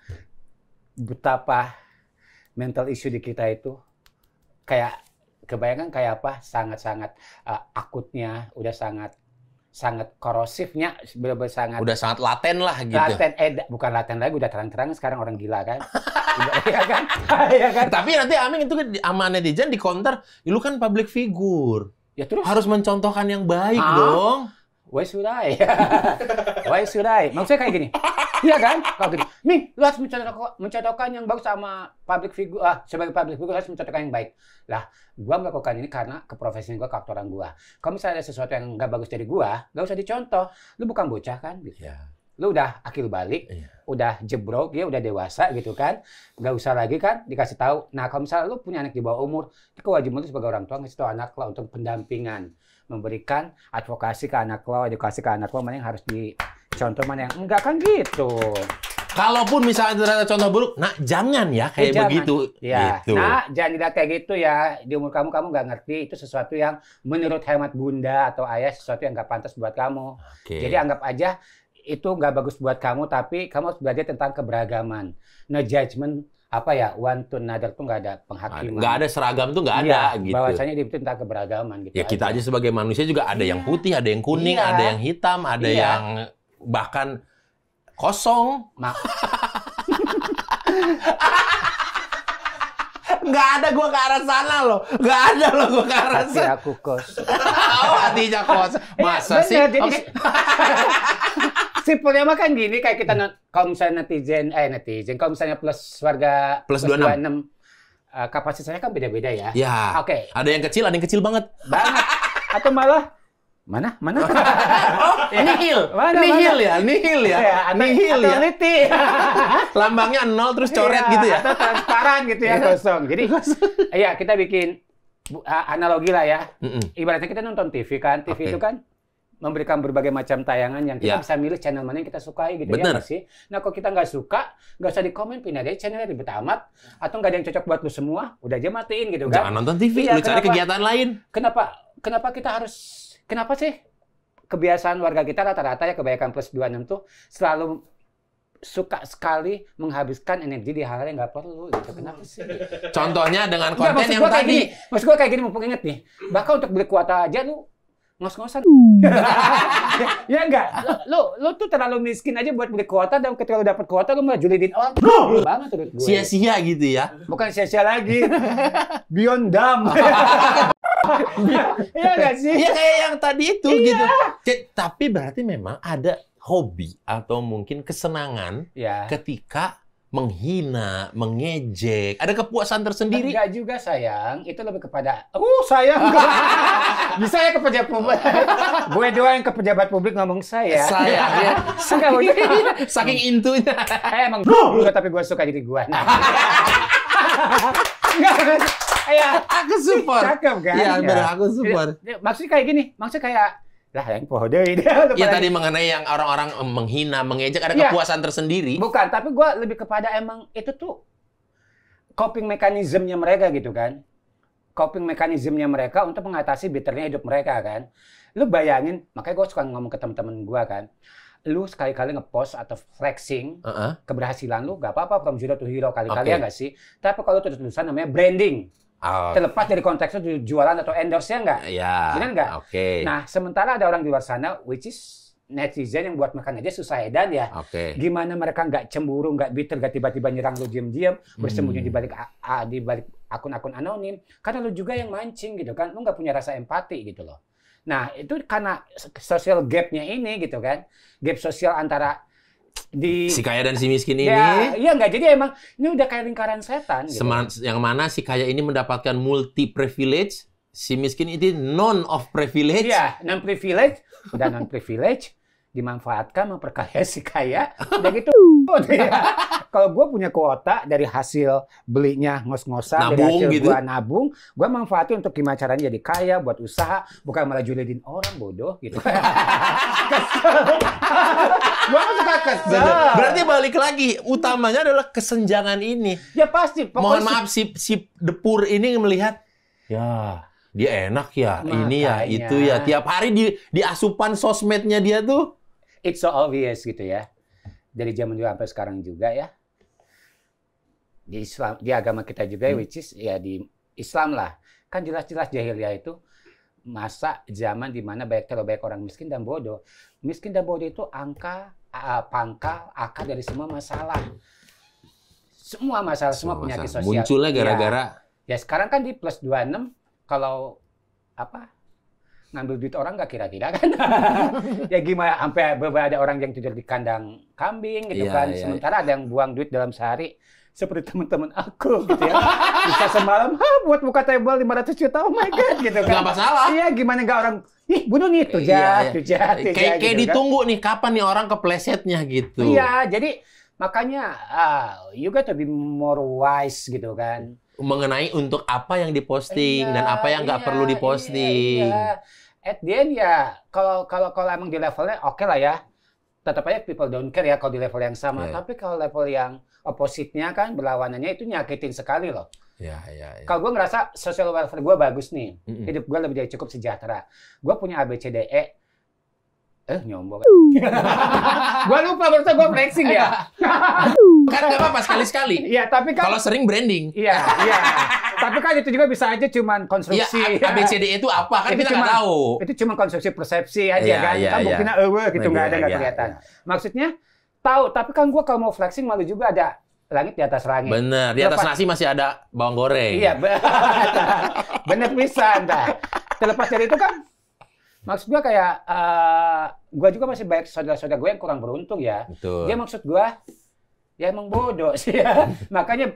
B: betapa mental issue di kita itu kayak kebayangkan kayak apa sangat-sangat uh, akutnya udah sangat sangat korosifnya sudah sangat udah sangat laten lah gitu laten eh bukan laten lagi udah terang-terang sekarang orang gila kan
A: iya kan *laughs* iya kan tapi nanti Amin itu sama netizen di counter lu kan public figure
B: ya terus harus mencontohkan yang baik dong why should I *laughs* why should I maksudnya kayak gini Iya kan? Kalau gitu. Nih, lu harus mencocokkan, yang bagus sama public figure. Ah, sebagai public figure harus mencocokkan yang baik. Lah, gua melakukan ini karena keprofesian gua, keaktoran gua. Kalau misalnya ada sesuatu yang nggak bagus dari gua, nggak usah dicontoh. Lu bukan bocah kan? Gitu. Yeah. Lu udah akil balik, iya. udah jebrok, ya udah dewasa gitu kan. Nggak usah lagi kan dikasih tahu. Nah, kalau misalnya lu punya anak di bawah umur, itu kewajiban lu sebagai orang tua ngasih tahu anak lo untuk pendampingan memberikan advokasi ke anak lo, edukasi ke anak lo, mana yang harus di contoh mana yang enggak kan gitu
A: kalaupun misalnya ternyata contoh buruk, nak jangan ya kayak eh, jangan. begitu. Ya. Gitu. Nah,
B: jangan tidak kayak gitu ya. Di umur kamu kamu nggak ngerti itu sesuatu yang menurut hemat bunda atau ayah sesuatu yang nggak pantas buat kamu. Okay. Jadi anggap aja itu nggak bagus buat kamu, tapi kamu harus belajar tentang keberagaman. No judgment apa ya one to another tuh nggak ada penghakiman nggak ada
A: seragam tuh nggak iya, ada ya, gitu bahwasanya
B: itu tentang keberagaman gitu
A: ya kita aja, sebagai manusia juga ada ya. yang iya. putih ada yang kuning ya. ada yang hitam ada ya. yang bahkan kosong. *laughs* Nah. Gak ada gue ke arah sana loh. Gak ada loh gue ke arah sana.
B: Hati aku kos. *laughs* oh hatinya kos. Eh, Masa ya, sih? Oke. Okay. *laughs* Simpelnya mah kan gini kayak kita kalau misalnya netizen, eh netizen, kalau misalnya plus warga plus, plus 26. 26 uh, kapasitasnya kan beda-beda ya. Ya. Oke. Okay.
A: Ada yang kecil, ada yang kecil banget. Banget. Atau malah Mana?
B: Mana? oh, *laughs* nihil. Mana, nihil mana? ya, nihil ya. Iya, ya nihil atau, ya. *laughs*
A: Lambangnya nol terus iya, coret ya, gitu ya. Atau transparan
B: gitu ya, iya, kosong. Jadi *laughs* iya, kita bikin analogi lah ya. Ibaratnya kita nonton TV kan, TV okay. itu kan memberikan berbagai macam tayangan yang kita ya. bisa milih channel mana yang kita sukai gitu Bener. ya sih. Nah kalau kita nggak suka, nggak usah dikomen pindah aja channelnya ribet amat atau nggak ada yang cocok buat lu semua, udah aja matiin gitu kan. Jangan nonton TV, ya, lu kenapa, cari kegiatan lain. Kenapa? Kenapa kita harus Kenapa sih kebiasaan warga kita rata-rata ya kebanyakan plus 26 tuh selalu suka sekali menghabiskan energi di hal-hal yang nggak perlu gitu. Oh, Kenapa sih?
A: Contohnya dengan konten Nggak, yang tadi. Gini,
B: maksud gue kayak gini mumpung inget nih. Bahkan untuk beli kuota aja lu ngos-ngosan. *laughs* Hmm. *laughs* ya enggak? lo lo tuh terlalu miskin aja buat beli kuota dan ketika lu dapet kuota lu malah julidin orang. lo Banget menurut gue. Sia-sia gitu ya? Bukan sia-sia lagi. *laughs* Beyond dumb. Iya,
A: iya enggak sih? Iya kayak yang tadi itu iya. gitu. tapi berarti memang ada hobi atau mungkin kesenangan ya. ketika menghina,
B: mengejek. Ada kepuasan tersendiri? Enggak juga sayang, itu lebih kepada uh sayang. *laughs* Bisa ya ke pejabat publik. Gue *laughs* doang yang ke pejabat publik ngomong saya. Saya. ya. Enggak
A: *laughs* Saking intunya. Eh, emang gue
B: tapi gue suka diri gue. Enggak. Ya, aku super. Cakep kan? Iya, ya. aku super. Maksudnya kayak gini, maksudnya kayak
A: lah yang poho ini *laughs* Ya tadi mengenai yang orang-orang eh, menghina, mengejek ada ya. kepuasan
B: tersendiri. Bukan, tapi gue lebih kepada emang itu tuh coping mekanismenya mereka gitu kan. Coping mekanismenya mereka untuk mengatasi bitternya hidup mereka kan. Lu bayangin, makanya gue suka ngomong ke temen-temen gue kan. Lu sekali-kali ngepost atau flexing uh -huh. keberhasilan lu, gak apa-apa from zero to hero kali-kali okay. ya gak sih. Tapi kalau terus-terusan namanya branding. Oh. Terlepas dari konteks itu jualan atau endorse-nya enggak? Iya. Yeah. Benar nggak? Oke. Okay. Nah, sementara ada orang di luar sana, which is netizen yang buat makan aja susah edan ya, ya. Oke. Okay. Gimana mereka nggak cemburu, nggak bitter, nggak tiba-tiba nyerang lu diam-diam, bersembunyi hmm. di balik di balik akun-akun anonim, karena lu juga yang mancing gitu kan, lu nggak punya rasa empati gitu loh. Nah, itu karena sosial gapnya ini gitu kan. Gap sosial antara di
A: si kaya dan si miskin ya,
B: ini iya nggak jadi emang ini udah kayak lingkaran setan gitu.
A: yang mana si kaya ini mendapatkan multi privilege si miskin itu
B: non of privilege ya non privilege udah non privilege dimanfaatkan memperkaya si kaya *laughs* udah gitu kalau gue punya kuota dari hasil belinya ngos-ngosan dari hasil gitu. gue nabung gue manfaatin untuk gimana caranya jadi kaya buat usaha bukan malah julidin orang bodoh gitu
A: *laughs* *laughs* gue kan suka kesel berarti balik lagi utamanya adalah kesenjangan ini ya pasti mohon maaf si si depur ini melihat ya dia enak ya, Makanya. Nah, ini ya, itu ya. Tiap
B: hari di di asupan sosmednya dia tuh it's so obvious gitu ya. Dari zaman dulu sampai sekarang juga ya. Di Islam, di agama kita juga hmm. which is ya di Islam lah. Kan jelas-jelas jahiliyah itu masa zaman di mana banyak terlalu banyak orang miskin dan bodoh. Miskin dan bodoh itu angka, uh, pangkal, akar dari semua masalah. Semua masalah, semua, semua penyakit masalah. sosial. Munculnya iya. gara-gara. Ya. ya sekarang kan di plus 26 kalau apa ngambil duit orang nggak kira-kira kan? *laughs* ya gimana? Sampai beberapa ada orang yang tidur di kandang kambing gitu yeah, kan. Yeah, iya. Sementara ada yang buang duit dalam sehari seperti teman-teman aku gitu ya. *laughs* Bisa semalam, ha, buat buka table 500 juta, oh my God gitu kan. Gak salah Iya, gimana nggak orang, ih bunuh nih, tuh iya, iya. jahat, itu jahat. Kayak, gitu kayak ditunggu nih, kapan nih orang keplesetnya gitu. Iya, jadi makanya uh, you got to be more wise gitu kan.
A: Mengenai untuk apa yang diposting iya, dan apa yang nggak iya, perlu diposting. Iya,
B: iya at the end ya kalau kalau kalau emang di levelnya oke okay lah ya tetap aja people don't care ya kalau di level yang sama yeah. Iya. tapi kalau level yang opositnya kan berlawanannya itu nyakitin sekali loh Ya, ya, ya. Kalau gue ngerasa social welfare gue bagus nih, mm -hmm. hidup gue lebih dari cukup sejahtera. Gue punya ABCDE, Eh nyombong. *laughs* gua lupa berarti gua flexing ya. *laughs* kan gak apa-apa sekali-sekali. Iya, tapi kan kalau sering branding. Iya, iya. tapi kan itu juga bisa aja cuman konstruksi. Iya, ABCD e itu apa kan itu kita cuman, tahu. Itu cuma konstruksi persepsi aja ya, kan. Ya, kan iya. ya. ewe eh, gitu nggak ada enggak ya, iya, kelihatan. Ya. Maksudnya tahu, tapi kan gua kalau mau flexing malu juga ada langit di atas langit. Bener, di atas nasi masih
A: ada bawang goreng. Iya,
B: *laughs* bener bisa, dah. Terlepas dari itu kan maksud gue kayak uh, eh, gue juga masih banyak saudara-saudara gue yang kurang beruntung ya. Betul. Dia maksud gue ya emang bodoh *laughs* sih ya. Makanya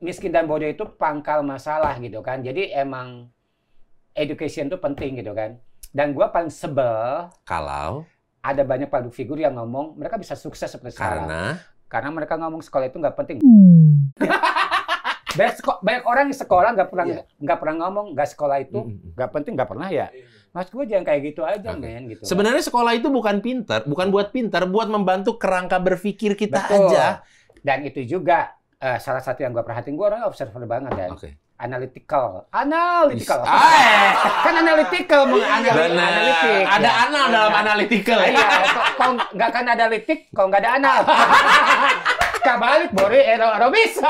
B: miskin dan bodoh itu pangkal masalah gitu kan. Jadi emang education itu penting gitu kan. Dan gue paling sebel kalau ada banyak public figur yang ngomong mereka bisa sukses seperti karena sekarang. karena mereka ngomong sekolah itu nggak penting. banyak, banyak orang yang sekolah nggak pernah iya. nggak yeah. pernah ngomong nggak sekolah itu nggak mm -hmm. penting nggak pernah ya. Iya. Mas gue jangan kayak gitu aja okay. men gitu sebenarnya
A: sekolah itu bukan pinter bukan buat pinter buat
B: membantu kerangka berpikir kita Betul. aja dan itu juga uh, salah satu yang gue perhatiin gue orang observer banget dan okay. analytical analytical ah, eh. kan analytical menganalitik analitik ada iya. ya. anal dalam analytical Iya, kok nggak kan analitik kok nggak ada anal *laughs* kabalik boleh ero ero bisa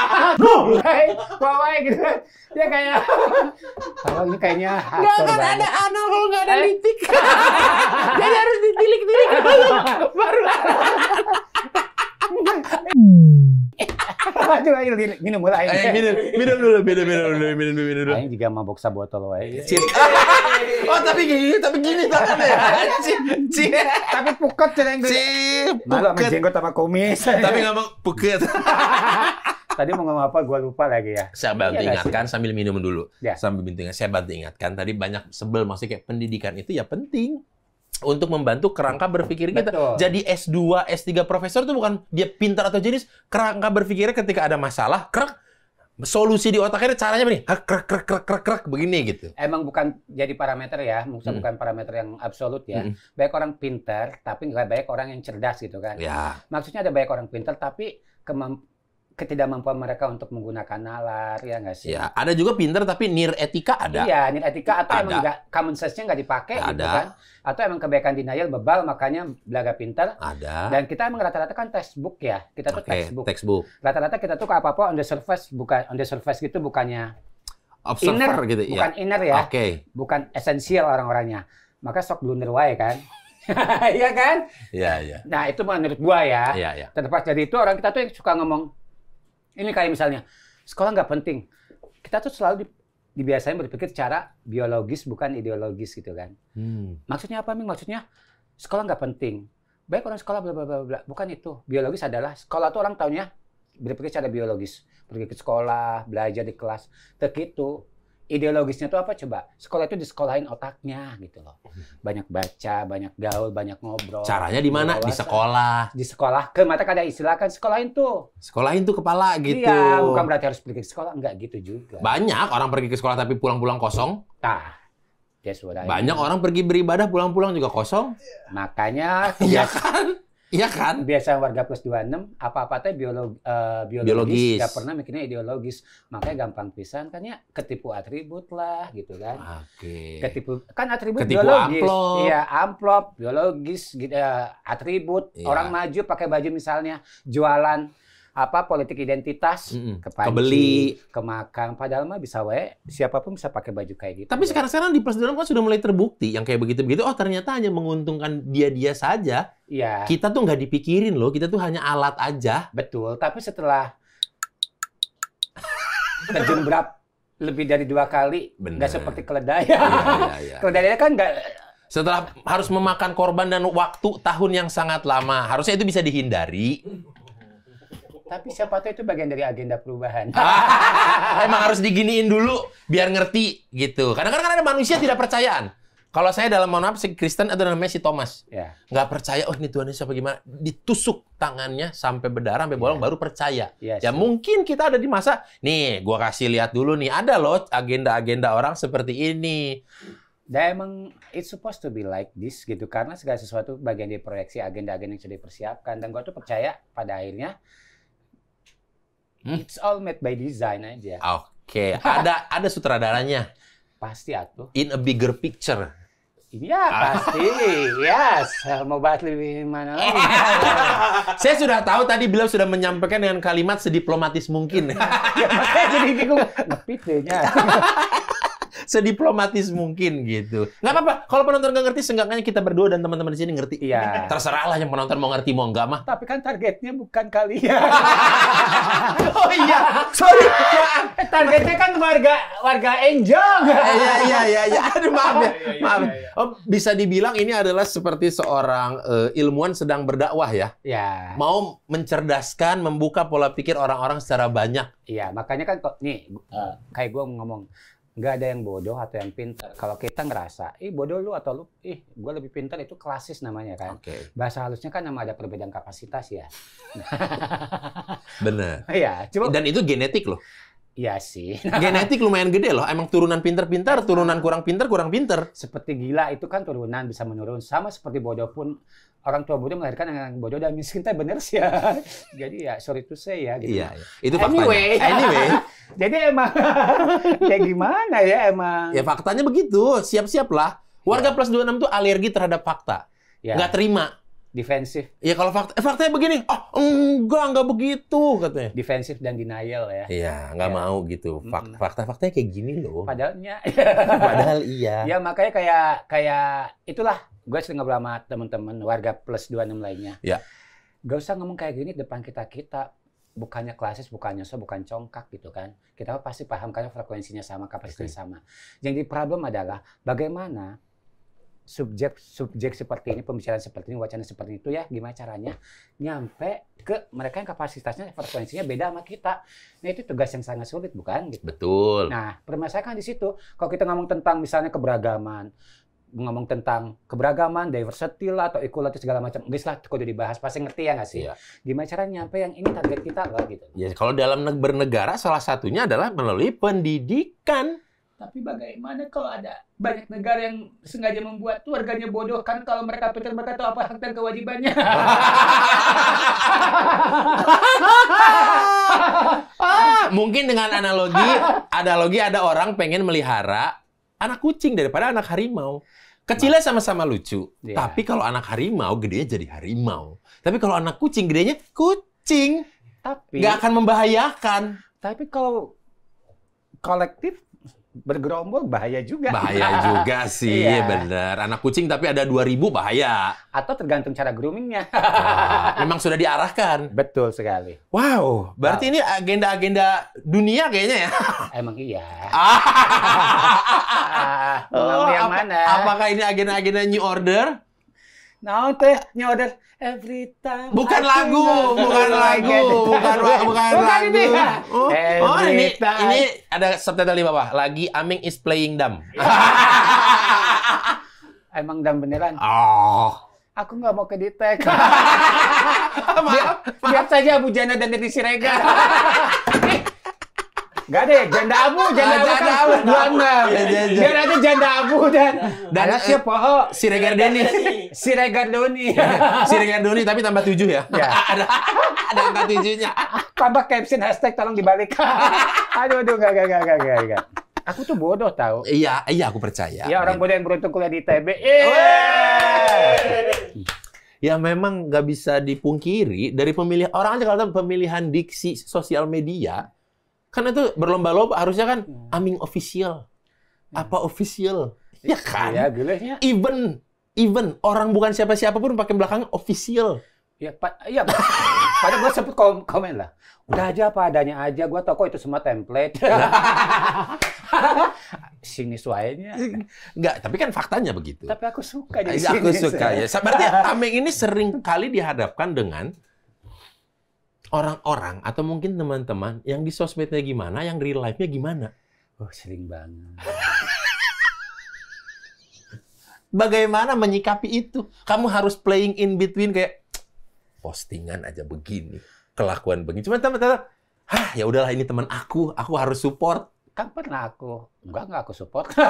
B: *laughs* no bawa gitu kan. dia kayak kalau ini kayaknya nggak akan banget. ada anal kalau nggak ada litik eh? *laughs* jadi harus ditilik tilik baru *laughs* minum mulai. Ayo eh, eh. minum, minum dulu, minum, minum, dulu minum, minum, dulu Ayo juga mabok sabotol wae. *laughs* oh, tapi gini, tapi gini tangannya. Cip, Tapi puket celeng gue. Cip, puket. jenggot sama kumis. Tapi ngomong puket. *laughs* Tadi mau ngomong apa? gue lupa lagi ya.
A: Saya bantu iya, ingatkan sambil minum dulu. Iya. Sambil minum Saya bantu ingatkan. Tadi banyak sebel maksudnya kayak pendidikan itu ya penting untuk membantu kerangka berpikir kita. Jadi S2, S3 profesor itu bukan dia pintar atau jenis, kerangka berpikirnya ketika ada masalah, krek, solusi di otaknya caranya begini, krek krek krek krek krek begini gitu.
B: Emang bukan jadi parameter ya, mungkin hmm. bukan parameter yang absolut ya. Hmm. Baik orang pintar, tapi nggak baik orang yang cerdas gitu kan. Ya. Maksudnya ada baik orang pintar, tapi ketidakmampuan mereka untuk menggunakan nalar ya nggak sih? Ya, ada
A: juga pinter tapi nir etika ada. Iya,
B: nir etika atau ada. emang nggak common sense-nya nggak dipakai gitu ada. kan? Atau emang kebaikan denial bebal makanya belaga pinter. Ada. Dan kita emang rata-rata kan textbook ya, kita tuh okay, textbook. textbook. Rata-rata kita tuh apa apa on the surface bukan on the surface gitu bukannya Observer inner, gitu ya. Bukan inner ya. Okay. Bukan esensial orang-orangnya. Maka sok blunder wae kan. *laughs* Iya kan? Iya, iya. Nah, itu menurut gua ya. Iya, iya. Terlepas dari itu orang kita tuh yang suka ngomong ini kayak misalnya, sekolah nggak penting. Kita tuh selalu di, dibiasain berpikir cara biologis bukan ideologis gitu kan. Hmm. Maksudnya apa, Ming? Maksudnya sekolah nggak penting. Baik orang sekolah bla bla bla bla. Bukan itu. Biologis adalah sekolah tuh orang tahunya berpikir cara biologis. Pergi ke sekolah, belajar di kelas. itu, ideologisnya tuh apa coba? Sekolah itu disekolahin otaknya gitu loh. Hmm. Banyak baca, banyak gaul, banyak ngobrol. Caranya di mana? Di sekolah. Di sekolah. Ke mata kada istilah kan sekolahin tuh. Sekolahin tuh kepala gitu. Iya, bukan berarti harus pergi ke sekolah, enggak gitu juga. Banyak
A: orang pergi ke sekolah tapi pulang-pulang kosong.
B: Tah. Yes, Banyak orang
A: pergi beribadah pulang-pulang juga kosong. Makanya *laughs* iya tugas, ya kan?
B: Iya kan? Biasa warga plus 26, apa-apa teh biologi, uh, eh, biologis, biologis, gak pernah mikirnya ideologis. Makanya gampang pisan kan ya ketipu atribut lah gitu kan. Oke. Okay. Ketipu kan atribut ketipu biologis. Amplop. Iya, amplop biologis gitu, uh, atribut. Iya. Orang maju pakai baju misalnya jualan apa politik identitas mm -hmm. ke panci, kebeli kemakan padahal mah bisa wae siapapun bisa pakai baju kayak gitu tapi ya. sekarang sekarang
A: di persidangan kan sudah mulai terbukti yang kayak begitu begitu oh ternyata hanya menguntungkan dia dia saja Iya. kita tuh nggak dipikirin loh kita tuh hanya alat aja betul tapi
B: setelah terjun berap lebih dari dua kali nggak seperti keledai ya, ya,
A: ya. *laughs* keledai kan nggak setelah harus memakan korban dan waktu tahun yang sangat lama harusnya itu bisa dihindari
B: tapi siapa tahu itu bagian dari agenda perubahan. *laughs* Ah, emang harus
A: diginiin dulu biar ngerti gitu. Kadang
B: kadang ada manusia tidak
A: percayaan. Kalau saya dalam mohon maaf si Kristen atau namanya si Thomas ya. nggak percaya, oh ini Tuhan siapa gimana? Ditusuk tangannya sampai berdarah sampai bolong ya. baru percaya. Ya, ya mungkin kita ada di masa nih, gua kasih lihat dulu nih ada loh agenda-agenda orang seperti ini.
B: Dan emang it's supposed to be like this gitu karena segala sesuatu bagian dari proyeksi agenda-agenda yang sudah dipersiapkan dan gua tuh percaya pada akhirnya Hmm? It's all made by design aja.
A: Oke, okay. ada *laughs* ada sutradaranya.
B: Pasti atuh.
A: In a bigger picture.
B: Iya ah. pasti, *laughs* yes. Mau bahas lebih mana lagi?
A: *laughs* saya sudah tahu tadi beliau sudah menyampaikan dengan kalimat sediplomatis mungkin. Ya, jadi bingung. Ngepit deh, sediplomatis mungkin gitu. Nggak apa-apa. Kalau penonton nggak ngerti, seenggaknya kita berdua dan teman-teman di sini ngerti. Iya. Terserah lah yang penonton mau ngerti mau nggak mah.
B: Tapi kan targetnya bukan kalian. *laughs* oh iya. Sorry. Eh, targetnya kan warga warga Angel. Iya iya iya. Ya. Aduh maaf ya. Oh, iya, iya, maaf.
A: Oh, bisa dibilang ini adalah seperti seorang uh, ilmuwan sedang berdakwah ya. Iya.
B: Mau mencerdaskan, membuka pola pikir orang-orang secara banyak. Iya. Makanya kan kok nih uh, kayak gue ngomong nggak ada yang bodoh atau yang pintar. Kalau kita ngerasa, ih bodoh lu atau lu, ih gue lebih pintar itu klasis namanya kan. Okay. Bahasa halusnya kan nama ada perbedaan kapasitas ya.
A: Bener. *laughs* Iya. Cuma dan itu genetik loh.
B: Iya sih. *laughs* Genetik lumayan gede loh. Emang turunan pintar-pintar, turunan kurang pintar, kurang pintar. Seperti gila itu kan turunan bisa menurun. Sama seperti bodoh pun orang tua bodoh melahirkan anak, -anak bodoh dan miskin teh bener sih ya. *laughs* Jadi ya sorry to say ya gitu. Iya, iya. itu faktanya. Anyway, *laughs* anyway. *laughs* jadi emang ya gimana ya emang. Ya faktanya begitu,
A: siap-siaplah. Warga ya. plus 26 itu alergi terhadap fakta. Ya. Nggak terima defensif. Ya
B: kalau fakta, eh, faktanya begini, oh enggak enggak begitu katanya. Defensif dan denial ya.
A: Iya, enggak ya. mau gitu. Fakta, fakta faktanya kayak gini loh.
B: Padahalnya. Padahal iya. Ya makanya kayak kayak itulah gue sering ngobrol sama teman-teman warga plus 26 lainnya. Ya. Gak usah ngomong kayak gini depan kita kita bukannya klasis, bukannya so bukan congkak gitu kan. Kita pasti paham karena frekuensinya sama, kapasitasnya okay. sama. Yang di problem adalah bagaimana subjek subjek seperti ini, pembicaraan seperti ini, wacana seperti itu ya, gimana caranya nyampe ke mereka yang kapasitasnya frekuensinya beda sama kita. Nah, itu tugas yang sangat sulit bukan gitu. Betul. Nah, permasalahan di situ. Kalau kita ngomong tentang misalnya keberagaman, ngomong tentang keberagaman, diversity lah, atau equality segala macam. Enggak lah, kok udah dibahas. Pasti ngerti ya nggak sih? Iya. Gimana cara nyampe yang ini target kita lah gitu.
A: Ya, kalau dalam bernegara salah satunya adalah melalui pendidikan.
B: Tapi bagaimana kalau ada banyak negara yang sengaja membuat warganya bodoh kan kalau mereka pikir mereka tahu apa hak dan kewajibannya. *laughs* Ah,
A: mungkin dengan analogi, analogi ada orang pengen melihara anak kucing daripada anak harimau. Kecilnya sama-sama lucu, yeah. tapi kalau anak harimau gedenya jadi harimau. Tapi kalau anak kucing gedenya kucing.
B: Tapi nggak akan
A: membahayakan. Tapi
B: kalau kolektif bergerombol bahaya juga. Bahaya *laughs* juga sih, iya.
A: bener. Anak kucing tapi ada 2000 bahaya.
B: Atau tergantung cara groomingnya.
A: memang sudah diarahkan. Betul sekali. Wow, berarti wow. ini agenda-agenda dunia kayaknya ya? Emang iya. ah,
B: oh, *laughs* yang apa, mana? Apakah
A: ini agenda-agenda new order?
B: Nah, teh nyodel every time. Bukan lagu, bukan lagu, bukan bukan, bukan lagu. Ini, oh, oh ini ini
A: ada subtitle di bawah. Lagi Aming is playing dumb. Iya.
B: Emang dumb beneran. Oh. Aku nggak mau ke detek. *laughs* maaf, maaf. Lihat saja Jana dan Deddy Siregar. *laughs* Gak deh, janda abu, ah, janda abu kan abu, dua enam. Dia nanti janda abu dan dan siapa poho eh, Siregar Doni, Siregar Doni, iya, Siregar Doni tapi tambah tujuh ya. Iya. *laughs* Ada ada angka tujuhnya. Tambah caption hashtag tolong dibalik. *laughs* aduh aduh gak gak gak gak gak. gak. Aku tuh bodoh tahu. Iya, iya aku percaya. Iya orang bodoh yang beruntung kuliah di ITB. Eh.
A: Ya memang nggak bisa dipungkiri dari pemilih orang aja kalau pemilihan diksi sosial media Kan itu berlomba-lomba harusnya kan hmm. aming official. Hmm. Apa official? Ya iya, kan?
B: Iya, Even even orang bukan siapa-siapa pun pakai belakang official. Ya, pak ya. Pada gue sempet komen lah. Udah aja apa adanya aja. Gue toko itu semua template. *laughs* sini suainya. Enggak, tapi
A: kan faktanya begitu.
B: Tapi aku suka di iya, sini. Aku suka ya. Berarti *laughs*
A: Ameng ini sering kali dihadapkan dengan orang-orang atau mungkin teman-teman yang di sosmednya gimana, yang real life-nya gimana? Oh, sering banget. *laughs* Bagaimana menyikapi itu? Kamu harus playing in between kayak postingan aja begini, kelakuan begini. Cuma teman-teman, hah ya udahlah ini teman aku,
B: aku harus support. Kan pernah aku, enggak enggak aku support. *laughs*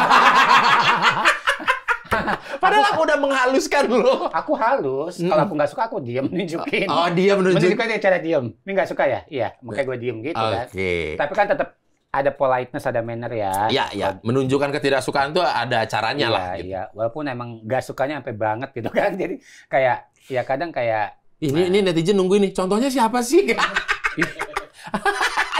B: *laughs* Padahal aku, aku udah menghaluskan lo. Aku halus. Hmm. Kalau aku nggak suka aku diem *laughs* nunjukin. Oh, diem nunjukin. Menunjukkan cara diem. Ini nggak suka ya? Iya, makanya gue diem gitu okay. kan. Tapi kan tetap ada politeness, ada manner ya. Iya, iya.
A: Menunjukkan ketidaksukaan tuh ada caranya ya, lah. Iya, gitu.
B: iya. Walaupun emang gak sukanya sampai banget gitu *laughs* kan. Jadi kayak, ya kadang kayak... Ini, nah. ini netizen nunggu ini. Contohnya siapa sih?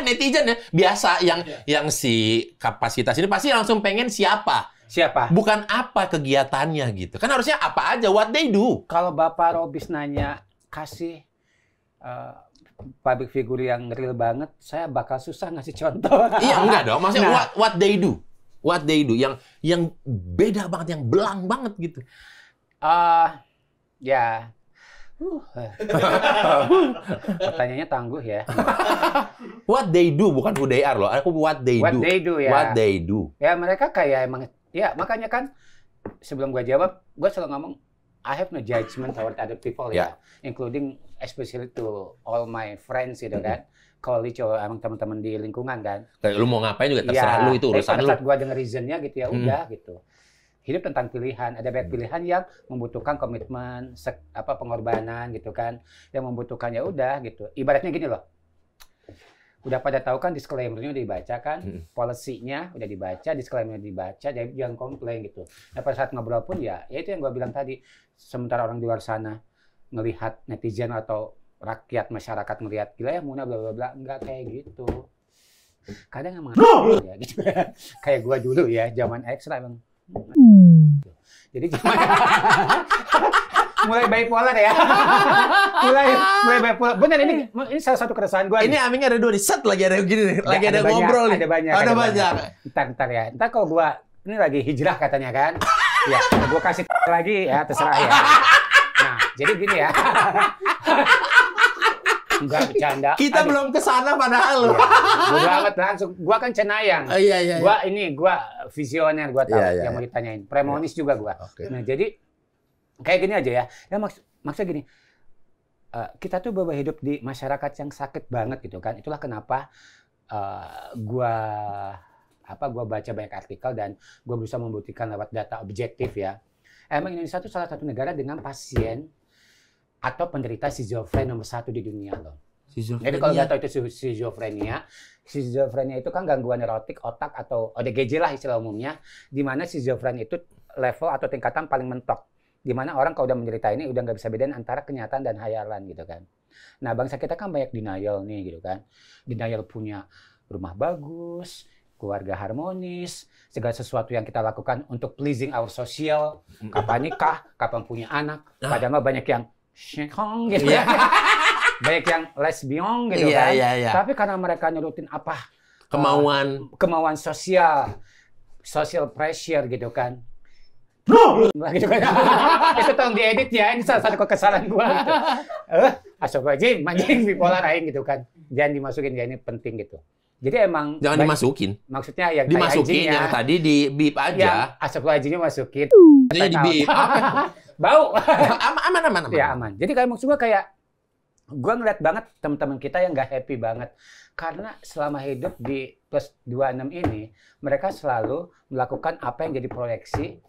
B: netizen ya. Biasa yang iya.
A: yang si kapasitas ini pasti langsung pengen siapa Siapa? Bukan apa kegiatannya gitu. Kan
B: harusnya apa aja, what they do. Kalau Bapak Robis nanya, kasih uh, public figure yang real banget, saya bakal susah ngasih contoh. *laughs* iya, enggak dong. Maksudnya nah, what,
A: what they do. What they do. Yang yang beda banget, yang belang banget gitu. Uh, ya, Uh.
B: Pertanyaannya tangguh ya.
A: what they do bukan who they are loh. Aku what they what do. What they do ya. What they
B: do. Ya mereka kayak emang Ya, makanya kan sebelum gua jawab, gua selalu ngomong I have no judgment toward other people yeah. ya, including especially to all my friends gitu kan. Kalau coba emang teman-teman di lingkungan kan. Kayak
A: lu mau ngapain juga ya, terserah ya, lu itu urusan lu. Saat
B: gue denger reasonnya gitu ya, hmm. udah gitu. Hidup tentang pilihan, ada banyak mm. pilihan yang membutuhkan komitmen, apa pengorbanan gitu kan, yang membutuhkannya udah gitu. Ibaratnya gini loh, udah pada tahu kan disclaimer-nya udah dibaca kan, hmm. polisinya udah dibaca, disclaimer nya dibaca, jadi jangan komplain gitu. Nah pada saat ngobrol pun ya, ya itu yang gue bilang tadi, sementara orang di luar sana ngelihat netizen atau rakyat masyarakat ngelihat gila ya Muna bla bla bla enggak kayak gitu. Kadang emang no! ya gitu. *laughs* kayak gua dulu ya zaman lah emang.
A: Hmm.
B: Jadi zaman *laughs* mulai bipolar ya. *laughs* mulai mulai bipolar. Benar ini ini salah satu keresahan gue. Ini Aming ada dua di set lagi ada gini, nih. lagi ada, ada ngobrol nih. Ada banyak. Ada, ada banyak. banyak. Ntar ya. Ntar kalau gue ini lagi hijrah katanya kan. ya, gue kasih *laughs* lagi ya terserah ya. Nah, jadi gini ya. *laughs* Enggak bercanda. Kita Aduh. belum ke sana padahal. Iya, gua amat langsung. Gua kan cenayang. Oh, iya, iya, iya, gua ini gua visioner gua tahu iya, iya, yang mau iya. ditanyain. Premonis iya. juga gua. Okay. Nah, jadi kayak gini aja ya ya maks maksudnya gini uh, kita tuh bawa hidup di masyarakat yang sakit banget gitu kan itulah kenapa uh, gua apa gua baca banyak artikel dan gua berusaha membuktikan lewat data objektif ya emang Indonesia itu salah satu negara dengan pasien atau penderita schizophrenia nomor satu di dunia loh Jadi kalau nggak tahu itu schizophrenia, schizophrenia itu kan gangguan neurotik otak atau ODGJ lah istilah umumnya, di mana schizophrenia itu level atau tingkatan paling mentok Dimana orang kalau udah menderita ini udah nggak bisa bedain antara kenyataan dan hayalan gitu kan. Nah bangsa kita kan banyak denial nih gitu kan. Denial punya rumah bagus, keluarga harmonis, segala sesuatu yang kita lakukan untuk pleasing our social, kapan nikah, kapan punya anak. Ah. Padahal banyak yang shekong gitu ya. *laughs* banyak yang lesbian gitu iya, kan. Yeah, yeah. Tapi karena mereka nyurutin apa kemauan eh, kemauan sosial social pressure gitu kan lagi nah, gitu kan. *laughs* itu tolong diedit ya ini salah satu kekesalan gua gitu. eh asal mancing mancing bipolar aing gitu kan jangan dimasukin ya ini penting gitu jadi emang jangan baik, dimasukin. Maksudnya yang dimasukin ya. yang tadi
A: di bip aja. Ya,
B: asal aja ini masukin. Jadi di bip. *laughs* Bau. aman, aman aman aman. Ya aman. Jadi kayak maksud gua kayak gua ngeliat banget teman-teman kita yang gak happy banget karena selama hidup di plus 26 ini mereka selalu melakukan apa yang jadi proyeksi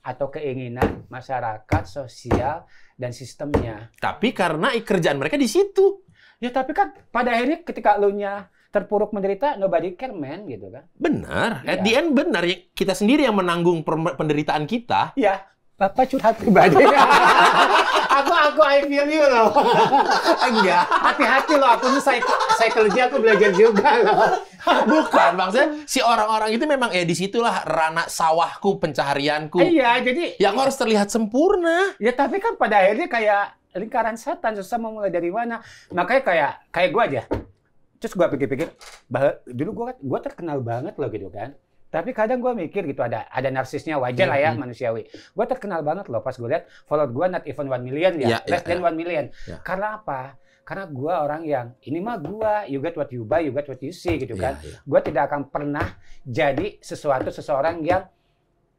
B: atau keinginan masyarakat sosial dan sistemnya. Tapi karena kerjaan mereka di situ. Ya tapi kan pada akhirnya ketika lu nya terpuruk menderita nobody care man gitu kan.
A: Benar. Ya. At iya. the end benar ya kita sendiri yang menanggung penderitaan kita.
B: Ya Bapak curhat pribadi. *laughs* aku aku I feel you loh. Enggak. Hati-hati loh aku ini saya kerja aku belajar juga loh. *laughs*
A: Bukan maksudnya si orang-orang itu memang ya eh, disitulah ranah sawahku pencaharianku.
B: Iya jadi yang harus terlihat sempurna. Ya tapi kan pada akhirnya kayak lingkaran setan susah memulai dari mana. Makanya kayak kayak gue aja. Terus gue pikir-pikir, dulu gue gua terkenal banget loh gitu kan. Tapi kadang gue mikir gitu ada ada narsisnya wajar lah ya hmm. manusiawi. Gue terkenal banget loh pas gue lihat follow gue not even one million ya, yeah, ya, less yeah, than yeah. one million. Yeah. Karena apa? Karena gue orang yang ini mah gue, you get what you buy, you get what you see gitu iya, kan. Yeah. Gue tidak akan pernah jadi sesuatu seseorang yang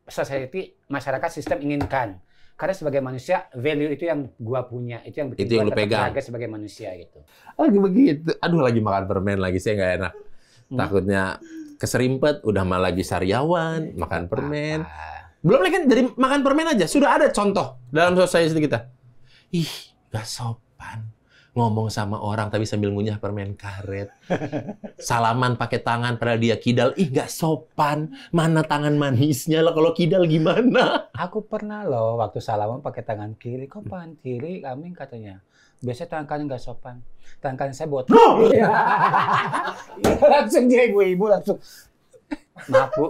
B: society masyarakat sistem inginkan. Karena sebagai manusia value itu yang gua punya, itu yang bikin itu yang gua pegang. sebagai manusia gitu.
A: Oh, lagi begitu. Aduh lagi makan permen lagi saya nggak enak. Hmm. Takutnya keserimpet, udah malah lagi sariawan, iya, makan permen. Apa? Belum lagi kan dari makan permen aja sudah ada contoh dalam sosialisasi kita. Ih, gak sopan ngomong sama orang tapi sambil ngunyah permen karet. Salaman pakai tangan
B: padahal dia kidal. Ih nggak sopan. Mana tangan
A: manisnya lah kalau kidal gimana?
B: Aku pernah loh waktu salaman pakai tangan kiri. Kok tangan kiri kami katanya. Biasanya tangan kanan nggak sopan. Tangan kanan saya buat. No! *laughs* Iya, langsung dia ibu-ibu langsung.
A: Maaf bu.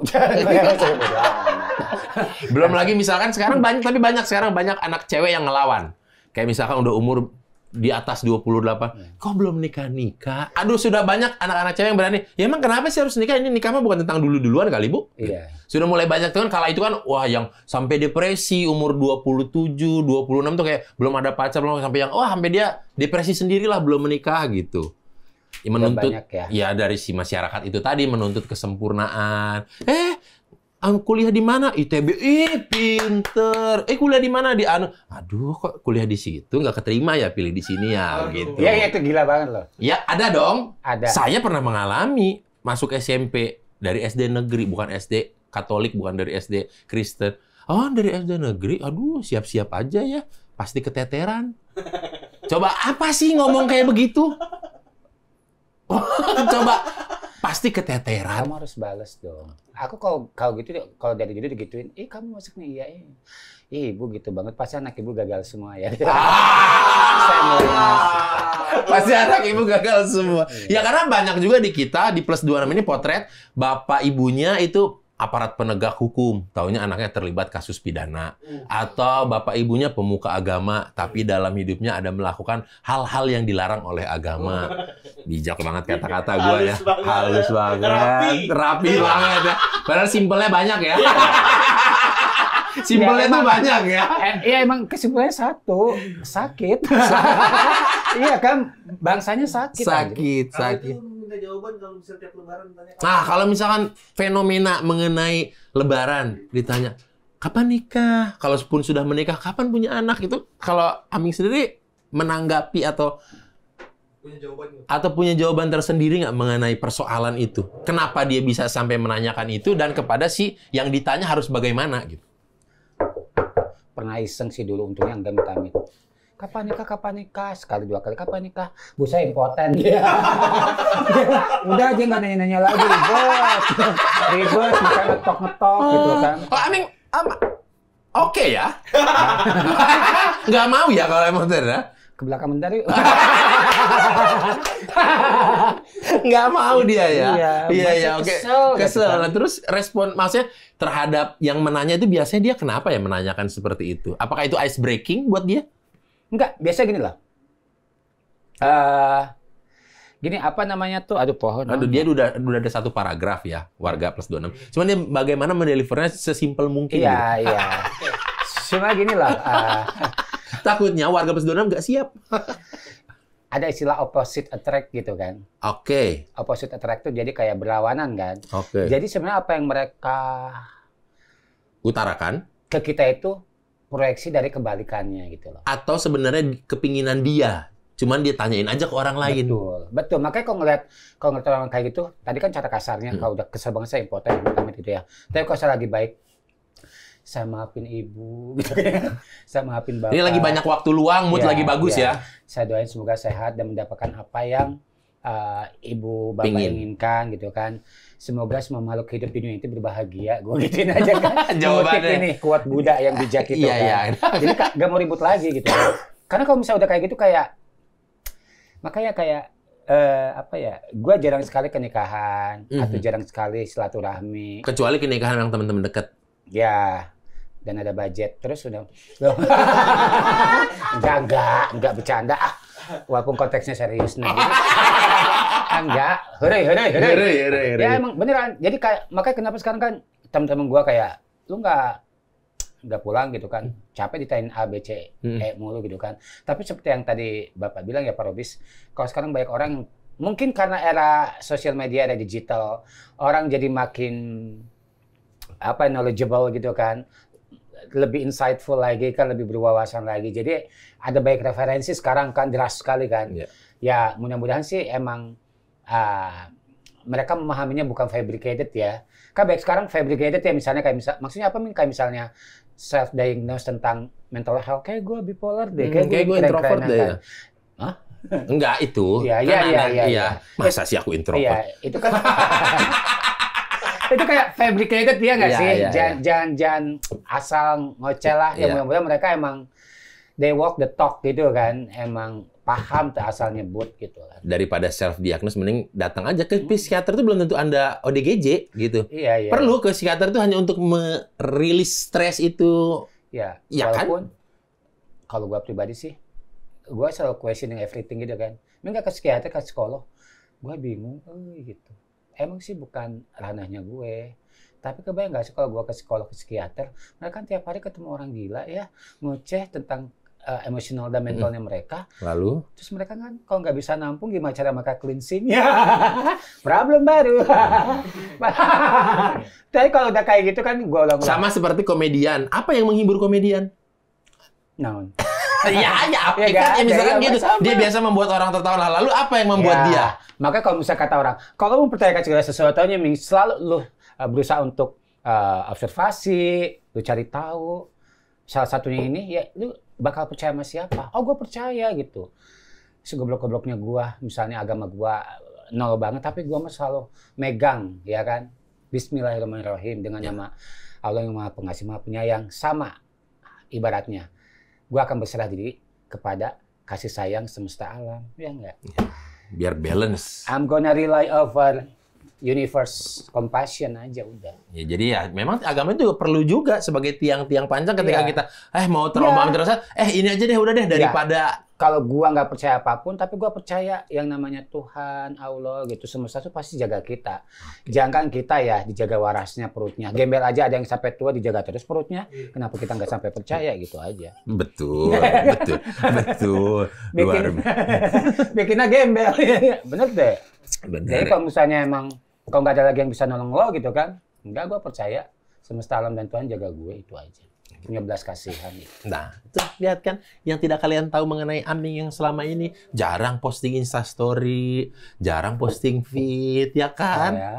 A: *laughs* Belum lagi misalkan sekarang banyak tapi banyak sekarang banyak anak cewek yang ngelawan. Kayak misalkan udah umur di atas 28. Iya. Kok belum nikah-nikah? Aduh, sudah banyak anak-anak cewek yang berani. Ya emang kenapa sih harus nikah? Ini nikah mah bukan tentang dulu-duluan kali, Bu. Iya. Sudah mulai banyak tuh kan kala itu kan wah yang sampai depresi umur 27, 26 tuh kayak belum ada pacar, belum sampai yang wah sampai dia depresi sendirilah belum menikah gitu. Ya, menuntut ya. ya dari si masyarakat itu tadi menuntut kesempurnaan. Eh, Aku kuliah di mana? ITB. Ih, pinter. Eh, kuliah di mana? Di anu. Aduh, kok kuliah di situ nggak keterima ya pilih di sini ya Aduh. gitu. Iya, ya, itu gila banget loh. Ya, ada dong. Ada. Saya pernah mengalami masuk SMP dari SD negeri, bukan SD Katolik, bukan dari SD Kristen. Oh, dari SD negeri. Aduh, siap-siap aja ya. Pasti keteteran. Coba apa sih ngomong kayak begitu? *laughs* Coba
B: pasti keteteran. Kamu harus balas dong. Aku kalau kalau gitu kalau dari gitu digituin, "Ih, eh, kamu masuk nih iya." iya. Ih, ibu gitu banget. Pasti anak ibu gagal semua ya. Ah.
C: *laughs* Pasti anak ibu gagal
A: semua. Iya. Ya karena banyak juga di kita di plus 26 ini potret bapak ibunya itu aparat penegak hukum, tahunya anaknya terlibat kasus pidana. Hmm. Atau bapak ibunya pemuka agama, tapi hmm. dalam hidupnya ada melakukan hal-hal yang dilarang oleh agama. *laughs* Bijak banget kata-kata gue ya. Banget. Halus banget. Rapi, Rapi iya. banget ya. Padahal simpelnya banyak ya. Iya. *laughs*
B: Simpelnya ya, tuh banyak ya. *laughs* Iya emang kesimpulannya satu, sakit. iya kan, bangsanya sakit. Sakit, aja. sakit minta jawaban kalau
A: misal tiap lebaran tanya. Nah, kalau misalkan fenomena mengenai lebaran ditanya, kapan
C: nikah?
A: Kalau pun sudah menikah, kapan punya anak? Itu kalau Aming sendiri menanggapi atau punya jawaban atau punya jawaban tersendiri nggak mengenai persoalan itu? Kenapa dia bisa sampai menanyakan itu dan kepada si yang ditanya harus bagaimana gitu?
B: Pernah iseng sih dulu untungnya enggak minta kapan nikah kapan nikah sekali dua kali kapan nikah bu saya impoten yeah. *laughs* udah aja nggak nanya nanya lagi ribet ribet bisa ngetok ngetok hmm. gitu oh. kan oh,
A: I mean, um, oke okay ya *laughs* nggak mau ya kalau impoten ya ke belakang bentar yuk.
C: *laughs* Nggak mau dia ya. Iya, iya, iya oke. Okay. Kesel. Gitu kesel. Kan.
A: Nah, terus respon maksudnya terhadap yang menanya itu biasanya dia kenapa ya menanyakan seperti itu?
B: Apakah itu ice breaking buat dia? Enggak, biasa gini lah. Uh, gini apa namanya tuh aduh pohon aduh
A: dia udah udah ada satu paragraf ya warga plus 26 cuman dia bagaimana mendelivernya sesimpel mungkin iya gitu. iya
B: *laughs* cuma gini lah uh, takutnya warga plus 26 enggak siap *laughs* ada istilah opposite attract gitu kan oke okay. opposite attract tuh jadi kayak berlawanan kan oke okay. jadi sebenarnya apa yang mereka
A: utarakan
B: ke kita itu proyeksi dari kebalikannya gitu loh.
A: Atau sebenarnya kepinginan dia,
B: cuman dia tanyain aja ke orang lain. Betul, betul. Makanya kalau ngeliat kalau ngeliat orang kayak gitu, tadi kan cara kasarnya, hmm. kalau udah kesel banget saya impoten, amit gitu ya. Tapi kalau saya lagi baik, saya maafin ibu, *laughs* gitu ya. saya maafin bapak. Ini lagi banyak waktu luang, mood ya, lagi bagus ya. ya. Saya doain semoga sehat dan mendapatkan apa yang uh, ibu bapak Pingin. inginkan gitu kan semoga semua makhluk hidup di dunia itu berbahagia. Gue gituin aja kan. *laughs* Jawabannya. ini kuat budak yang bijak itu iya, kan. Iya. Jadi gak mau ribut lagi gitu. Karena kalau misalnya udah kayak gitu kayak makanya kayak eh, apa ya? Gue jarang sekali kenikahan mm -hmm. atau jarang sekali silaturahmi. Kecuali
A: kenikahan yang teman-teman dekat.
B: Ya, dan ada budget terus udah *laughs* enggak enggak enggak bercanda ah walaupun konteksnya serius nih. Enggak, *laughs* kan hore hore hore. Hore hore Ya emang beneran. Jadi kayak makanya kenapa sekarang kan teman-teman gua kayak lu nggak nggak pulang gitu kan capek ditain A B C hmm. E mulu gitu kan tapi seperti yang tadi bapak bilang ya Pak Robis kalau sekarang banyak orang mungkin karena era sosial media era digital orang jadi makin apa knowledgeable gitu kan lebih insightful lagi kan lebih berwawasan lagi. Jadi ada baik referensi sekarang kan deras sekali kan. Yeah. Ya mudah-mudahan sih emang uh, mereka memahaminya bukan fabricated ya. Kan baik sekarang fabricated ya misalnya kayak misal maksudnya apa kayak misalnya self diagnose tentang mental health kayak gue bipolar deh, kayak hmm, kayak gue introvert deh. Kan. Ya. Hah?
A: Enggak itu. Iya, ya iya, iya. Masa sih aku introvert? Iya,
B: itu kan *laughs* itu kayak fabricated dia nggak iya, sih? Yeah, jangan, iya. jangan jangan asal ngoceh lah. Ya iya. mudah-mudahan mereka emang they walk the talk gitu kan. Emang paham tuh asal nyebut gitu kan.
A: Daripada self diagnosis mending datang aja ke psikiater itu belum tentu Anda ODGJ gitu.
B: Iya, iya. Perlu
A: ke psikiater itu hanya untuk merilis stres itu.
B: Iya. Ya walaupun, kan? Kalau gue pribadi sih gue selalu questioning everything gitu kan. Mending ke psikiater ke psikolog. gue bingung, eh gitu emang sih bukan ranahnya gue. Tapi kebayang gak sih kalau gue ke psikolog, ke psikiater, mereka kan tiap hari ketemu orang gila ya, ngoceh tentang uh, emosional dan mentalnya hmm. mereka. Lalu? Terus mereka kan kalau nggak bisa nampung gimana cara mereka ya, *laughs* Problem baru. *laughs* Tapi kalau udah kayak gitu kan gue ulang-ulang. Sama seperti komedian. Apa yang
A: menghibur komedian?
B: Naon. Iya, ya, ya, ya, ya misalkan iya, gitu. Sama. Iya, dia biasa membuat orang tertawa. lah. Lalu apa yang membuat ya. dia? Maka kalau bisa kata orang, kalau mempercayakan segala sesuatunya, Ming, selalu lu uh, berusaha untuk uh, observasi, lu cari tahu. Salah satunya ini, ya lu bakal percaya sama siapa? Oh, gue percaya gitu. Segoblok-gobloknya gue, misalnya agama gue uh, nol banget, tapi gue mah selalu megang, ya kan? Bismillahirrahmanirrahim dengan ya. nama Allah yang maha pengasih, maha penyayang. Sama ibaratnya gue akan berserah diri kepada kasih sayang semesta alam, ya enggak? Iya.
A: biar balance.
B: I'm gonna rely over universe compassion aja udah.
A: Ya jadi ya memang agama itu juga perlu juga sebagai tiang-tiang panjang ketika yeah. kita eh mau terombang yeah. terus eh ini aja deh udah deh iya. daripada
B: yeah. kalau gua nggak percaya apapun tapi gua percaya yang namanya Tuhan, Allah gitu semesta itu pasti jaga kita. Okay. Jangan kita ya dijaga warasnya perutnya. Gembel aja ada yang sampai tua dijaga terus perutnya. Iya. Kenapa kita nggak sampai percaya gitu aja.
A: Betul, betul, betul. *laughs* Bikin, Luar
B: *laughs* bikinnya gembel. *laughs* Bener deh. Bener. Jadi kalau misalnya emang kalau nggak ada lagi yang bisa nolong lo gitu kan enggak gue percaya semesta alam dan Tuhan jaga gue itu aja punya belas kasihan gitu. nah, itu. Nah,
A: tuh, lihat kan yang tidak kalian tahu mengenai Aming yang selama ini jarang posting Insta story, jarang posting feed, ya kan? Iya.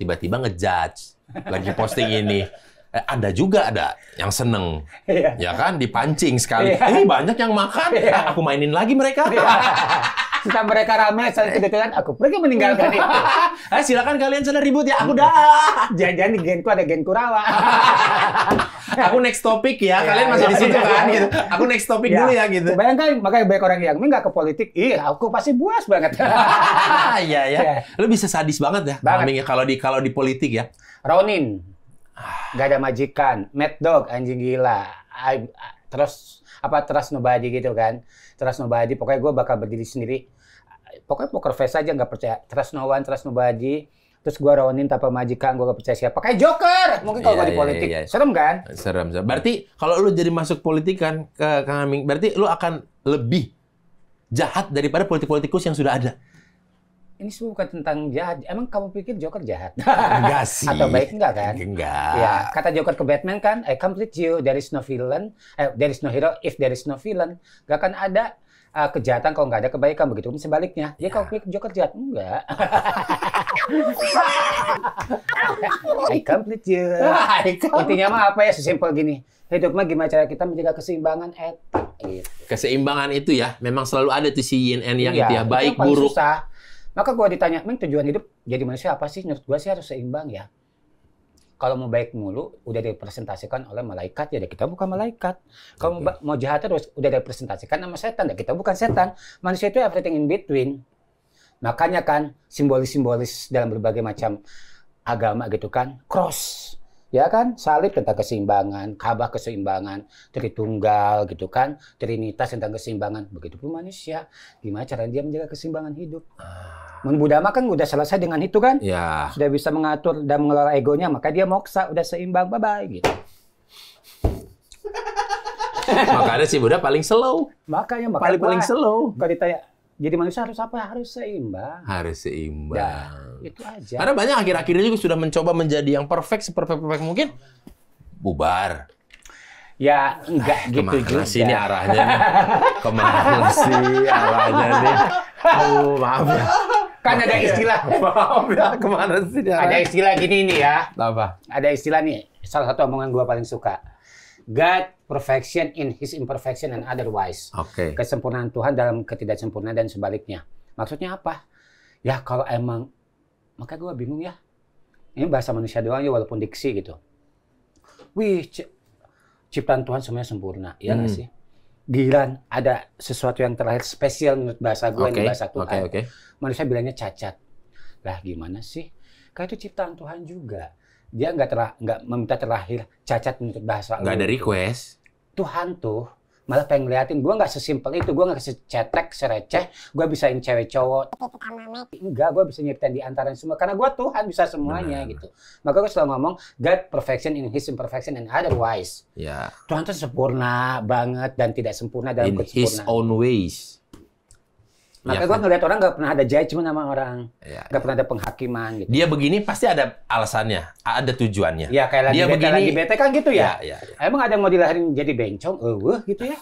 A: Tiba-tiba ngejudge lagi posting ini. Eh, ada juga ada yang seneng, yeah. ya kan? Dipancing sekali. Yeah. Ini banyak yang makan, yeah. Iya. aku mainin lagi mereka. Yeah. *laughs*
B: Setelah mereka rame, saling eh. kedekatan, aku pergi meninggalkan itu. *laughs* eh, silakan kalian sana ribut ya, aku iya. dah. Jangan-jangan di genku ada gen rawa *laughs* aku next topik ya, iya, kalian masih di situ kan? Gitu. Aku next topik dulu ya gitu. Bayangkan, makanya banyak orang yang nggak ke politik, ih aku pasti buas banget. Iya ya,
A: lu bisa sadis banget ya, banget. Ya, kalau di kalau di politik ya.
B: Ronin. Gak ada majikan, mad dog anjing gila. I, terus apa terus nobody gitu kan. terus nobody pokoknya gue bakal berdiri sendiri. Pokoknya poker face aja nggak percaya. terus no one, trust nobody terus gue rawanin tanpa majikan gue gak percaya siapa kayak joker mungkin kalau yeah, gue di iya, politik yeah, yeah. serem kan
A: serem serem berarti kalau lu jadi masuk politik kan ke kang Aming berarti lu akan lebih jahat daripada politik-politikus yang sudah ada
B: ini semua bukan tentang jahat. Emang kamu pikir Joker jahat? Enggak *laughs* sih. Atau baik enggak kan? Enggak. Ya, kata Joker ke Batman kan, I complete you, there is no villain, eh, there is no hero if there is no villain. Gak akan ada uh, kejahatan kalau nggak ada kebaikan. Begitu pun sebaliknya. Ya, ya. kalau pikir Joker jahat, enggak. *laughs* I complete you. *laughs* I complete. Intinya mah apa ya, sesimpel gini. Hidup mah gimana cara kita menjaga keseimbangan etik.
A: Keseimbangan itu ya, memang selalu ada tuh si yin and yang iya, ya, itu ya, baik, buruk.
B: Susah maka gue ditanya, Ming tujuan hidup jadi manusia apa sih? Menurut gue sih harus seimbang ya. Kalau mau baik mulu, udah dipresentasikan oleh malaikat, ya kita bukan malaikat. Kalau okay. mau jahat terus, udah dipresentasikan sama setan, ya kita bukan setan. Manusia itu everything in between. Makanya kan simbolis-simbolis dalam berbagai macam agama gitu kan, cross ya kan salib tentang keseimbangan kabah keseimbangan tritunggal gitu kan trinitas tentang keseimbangan begitu pun manusia gimana cara dia menjaga keseimbangan hidup ah. Membudama Buddha kan udah selesai dengan itu kan ya. sudah bisa mengatur dan mengelola egonya maka dia moksa udah seimbang bye bye gitu
A: *laughs* makanya si Buddha
B: paling slow makanya makanya paling paling slow kalau ditanya jadi manusia harus apa? Harus seimbang.
A: Harus seimbang. Nah,
B: itu aja. Karena banyak akhir-akhirnya
A: juga sudah mencoba menjadi yang perfect, seperfect perfect mungkin. Bubar. Ya enggak eh, gitu juga. sih ini arahnya? Nih? Kemana sih arahnya nih?
B: Oh, maaf ya. Kan ada istilah. *laughs*
A: maaf ya, kemana sih Ada istilah gini nih ya.
B: Apa? Ada istilah nih, salah satu omongan gua paling suka God perfection in his imperfection and otherwise. Oke. Okay. Kesempurnaan Tuhan dalam ketidaksempurnaan dan sebaliknya. Maksudnya apa? Ya kalau emang maka gue bingung ya. Ini bahasa manusia doang ya walaupun diksi gitu. Wih, ciptaan Tuhan semuanya sempurna, Iya nggak hmm. sih? Giran ada sesuatu yang terakhir spesial menurut bahasa gue okay. ini bahasa Tuhan. Okay, okay. Manusia bilangnya cacat. Lah gimana sih? Kayak itu ciptaan Tuhan juga dia nggak terah nggak meminta terakhir cacat menurut bahasa nggak ada request Tuhan tuh malah pengen ngeliatin gue nggak sesimpel itu gue nggak secetek sereceh gue bisain cewek cowok enggak gue bisa nyiptain di antara semua karena gue Tuhan bisa semuanya Bener. gitu maka gue selalu ngomong God perfection in His imperfection and otherwise ya. Tuhan tuh sempurna banget dan tidak sempurna dalam in kesempurnaan His
A: own ways Makanya ya, gue
B: ngeliat orang gak pernah ada judgement sama orang, iya, nggak ya, pernah ada penghakiman. Gitu.
A: Dia begini pasti ada alasannya, ada tujuannya. Ya kayak lagi dia bete, lagi bete kan
B: gitu ya. ya, ya, ya. Emang ada yang mau dilahirin jadi bencong, eh uh, gitu ya.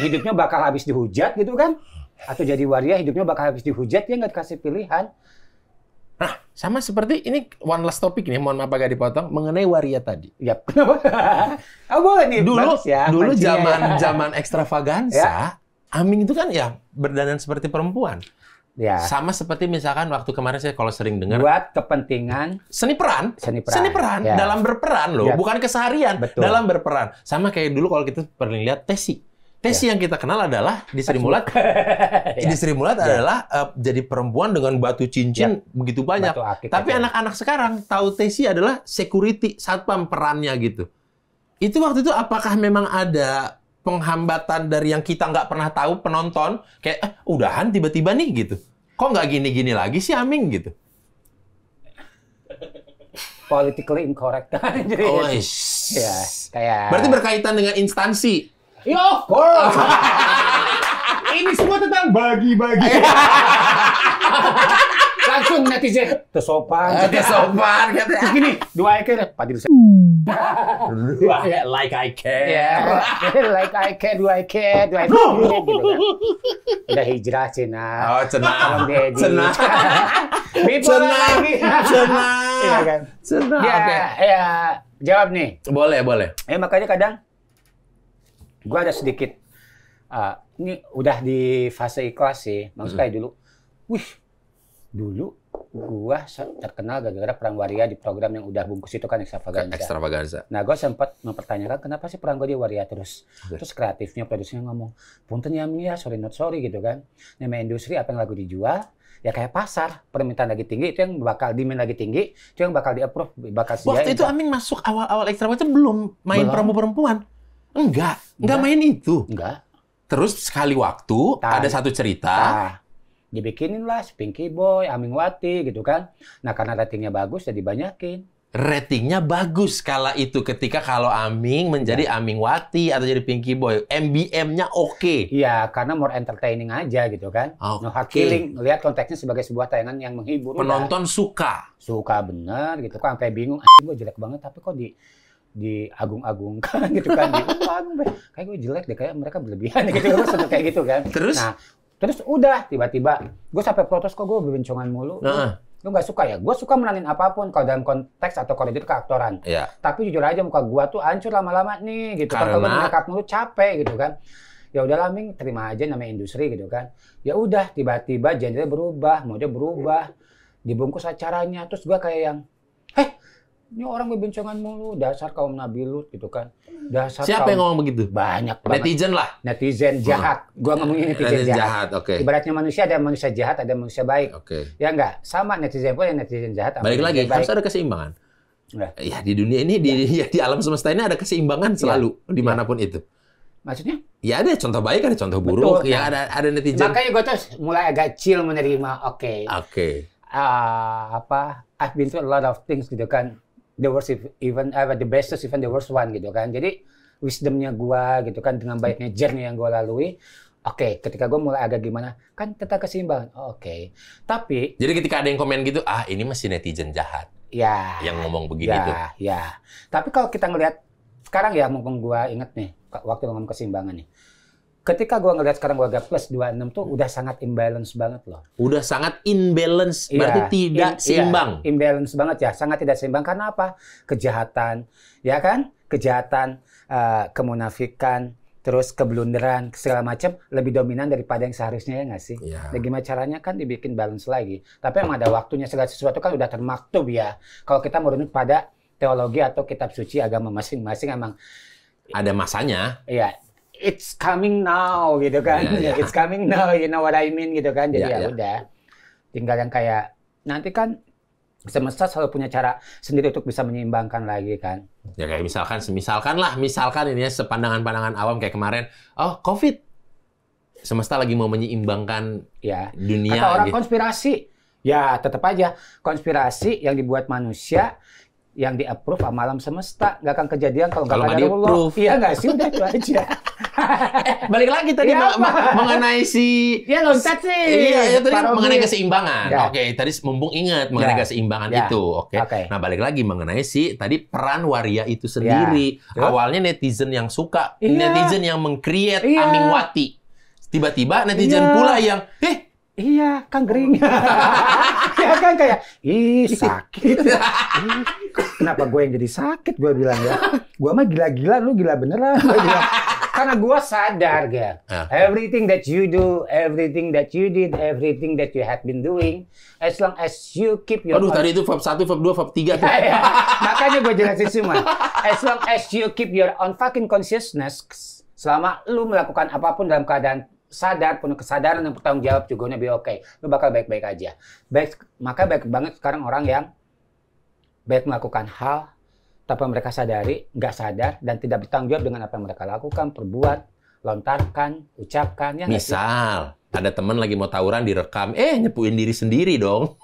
B: Hidupnya bakal habis dihujat gitu kan? Atau jadi waria hidupnya bakal habis dihujat dia gak dikasih pilihan. Nah, sama seperti ini one
A: last topic nih, mohon maaf agak dipotong mengenai waria tadi. Ya, aku *laughs* oh, boleh nih. Dulu ya, dulu zaman ya. zaman *laughs* extravaganza. ya. Aming itu kan ya berdandan seperti perempuan. Ya. Sama seperti misalkan waktu kemarin saya kalau sering dengar buat kepentingan seni peran, seni peran, seni peran ya. dalam berperan loh, ya. bukan keseharian Betul. dalam berperan. Sama kayak dulu kalau kita pernah lihat Tesi. Tesi ya. yang kita kenal adalah di Sri Mulat. *laughs* ya. Di Sri Mulat ya. adalah uh, jadi perempuan dengan batu cincin ya. begitu banyak. Tapi ya. anak-anak sekarang tahu Tesi adalah security satpam perannya gitu. Itu waktu itu apakah memang ada penghambatan dari yang kita nggak pernah tahu penonton kayak eh, udahan tiba-tiba nih gitu kok nggak gini-gini lagi sih Aming gitu
B: politically incorrect *laughs* jadi oh, iya kayak berarti berkaitan dengan instansi ya of course *laughs* ini semua tentang bagi-bagi *laughs* langsung netizen tersopan tersopan iya. gitu, terus gini dua IK pak dirsa dua iya, like I care iya. *laughs* like I care dua I dua ek I gitu kan. udah hijrah cina oh cina cina cina cina cina cina ya ya jawab nih boleh boleh eh makanya kadang gua ada sedikit uh, ini udah di fase ikhlas sih maksud saya dulu wih dulu gua terkenal gara-gara perang waria di program yang udah bungkus itu kan ekstravaganza. Ekstravaganza. Nah, gua sempat mempertanyakan kenapa sih perang gua di waria terus. Terus kreatifnya produsernya ngomong, "Punten ya, ya, sorry not sorry" gitu kan. Nama industri apa yang lagu dijual, ya kayak pasar permintaan lagi tinggi itu yang bakal demand lagi tinggi itu yang bakal di approve bakal sih waktu itu kan?
A: Amin masuk awal-awal ekstra ekstravaganza belum main promo perempuan
B: enggak enggak main itu enggak terus sekali waktu ada satu cerita dibikinin lah Pinky Boy, Aming Wati gitu kan. Nah karena ratingnya bagus jadi banyakin.
A: Ratingnya bagus kala itu ketika kalau Aming menjadi ya. Aming Wati
B: atau jadi Pinky Boy. MBM-nya oke. Okay. Iya, karena more entertaining aja gitu kan. Okay. No hard feeling. Lihat konteksnya sebagai sebuah tayangan yang menghibur. Penonton udah. Iya. suka. Suka bener gitu kan. Sampai bingung, anjing gue jelek banget tapi kok di agung agungkan *laughs* gitu kan. di, Agung-agung, kayak gue jelek deh, kayak mereka berlebihan *laughs* gitu. kayak gitu kan. Terus? Nah, Terus udah tiba-tiba gue sampai protes kok gue berbincangan mulu. Nah. Lu nggak suka ya? Gue suka menanin apapun kalau dalam konteks atau koridor keaktoran. Ya. Tapi jujur aja muka gue tuh hancur lama-lama nih gitu. Kan. Karena... Kalau makeup mulu capek gitu kan. Ya udah Ming, terima aja namanya industri gitu kan. Ya udah tiba-tiba genre berubah, mode berubah. Dibungkus acaranya terus gue kayak yang, "Heh, ini orang berbincangan mulu, dasar kaum Nabi gitu kan." Dasar Siapa yang ngomong begitu? Banyak banget. Netizen lah. Netizen jahat. Gua ngomongin netizen, netizen jahat. jahat okay. Ibaratnya manusia ada manusia jahat, ada manusia baik. Okay. Ya enggak, sama netizen pun ada netizen jahat. Balik lagi, baik. harus ada keseimbangan.
A: Nah. Ya di dunia ini di ya. ya di alam semesta ini ada keseimbangan ya. selalu ya. dimanapun ya. itu. Maksudnya? Ya ada contoh baik ada contoh buruk. Betul,
B: ya kan? ada ada netizen. Makanya gue terus mulai agak chill menerima. Oke. Okay. Oke. Okay. Uh, apa? I've been through a lot of things gitu kan the worst even uh, the best is even the worst one gitu kan jadi wisdomnya gua gitu kan dengan baiknya journey yang gua lalui Oke, okay, ketika gue mulai agak gimana, kan tetap keseimbangan. Oke, okay. tapi
A: jadi ketika ada yang komen gitu, ah ini masih netizen jahat. Ya. Yang ngomong begini ya, tuh. Ya.
B: Tapi kalau kita ngelihat sekarang ya, mumpung gue inget nih waktu ngomong keseimbangan nih ketika gue ngeliat sekarang gue agak plus 26 tuh udah sangat imbalance banget loh. Udah sangat imbalance, iya. berarti iya, tidak In, iya. seimbang. Iya, Imbalance banget ya, sangat tidak seimbang karena apa? Kejahatan, ya kan? Kejahatan, uh, kemunafikan, terus keblunderan segala macam lebih dominan daripada yang seharusnya ya nggak sih? Ya. Dan nah, gimana caranya kan dibikin balance lagi. Tapi emang ada waktunya segala sesuatu kan udah termaktub ya. Kalau kita merunut pada teologi atau kitab suci agama masing-masing emang
A: ada masanya.
B: Iya, it's coming now gitu kan. Yeah, yeah. It's coming now, you know what I mean gitu kan. Jadi yeah, ya yeah. Ya. udah. Tinggal yang kayak nanti kan semesta selalu punya cara sendiri untuk bisa menyeimbangkan lagi kan.
A: Ya kayak misalkan misalkan lah, misalkan ini ya sepandangan-pandangan awam kayak kemarin, oh Covid. Semesta lagi mau menyeimbangkan ya dunia. kata orang gitu.
B: konspirasi. Ya, tetap aja konspirasi yang dibuat manusia yang di approve sama alam semesta nggak akan kejadian kalau nggak ada Allah iya nggak sih udah itu aja *laughs* eh, balik lagi tadi ya, ma- mengenai si ya loncat sih iya ya, tadi Parogi. mengenai keseimbangan ya.
A: oke okay, tadi mumpung ingat mengenai ya. keseimbangan ya. itu oke okay. okay. nah balik lagi mengenai si tadi peran waria itu sendiri ya. awalnya netizen yang suka ya. netizen yang mengcreate ya. Aming Wati tiba-tiba iya. netizen ya. pula yang
B: eh iya kang gering oh. *laughs* ya kan kayak ih iya. sakit ih, *laughs* kenapa gue yang jadi sakit gue bilang ya gue mah gila-gila lu gila beneran Gua bilang karena gue sadar ya everything that you do everything that you did everything that you have been doing as long as you keep your aduh tadi itu fab 1, fab 2, fab 3 tuh ya, ya. makanya gue jelasin semua as long as you keep your own fucking consciousness selama lu melakukan apapun dalam keadaan sadar, punya kesadaran dan bertanggung jawab juga nya oke. Okay. Lu bakal baik-baik aja. Baik, maka baik banget sekarang orang yang baik melakukan hal tapi mereka sadari, nggak sadar, dan tidak bertanggung jawab dengan apa yang mereka lakukan, perbuat, lontarkan, ucapkan. Ya Misal,
A: ada teman lagi mau tawuran direkam, eh nyepuin diri sendiri dong.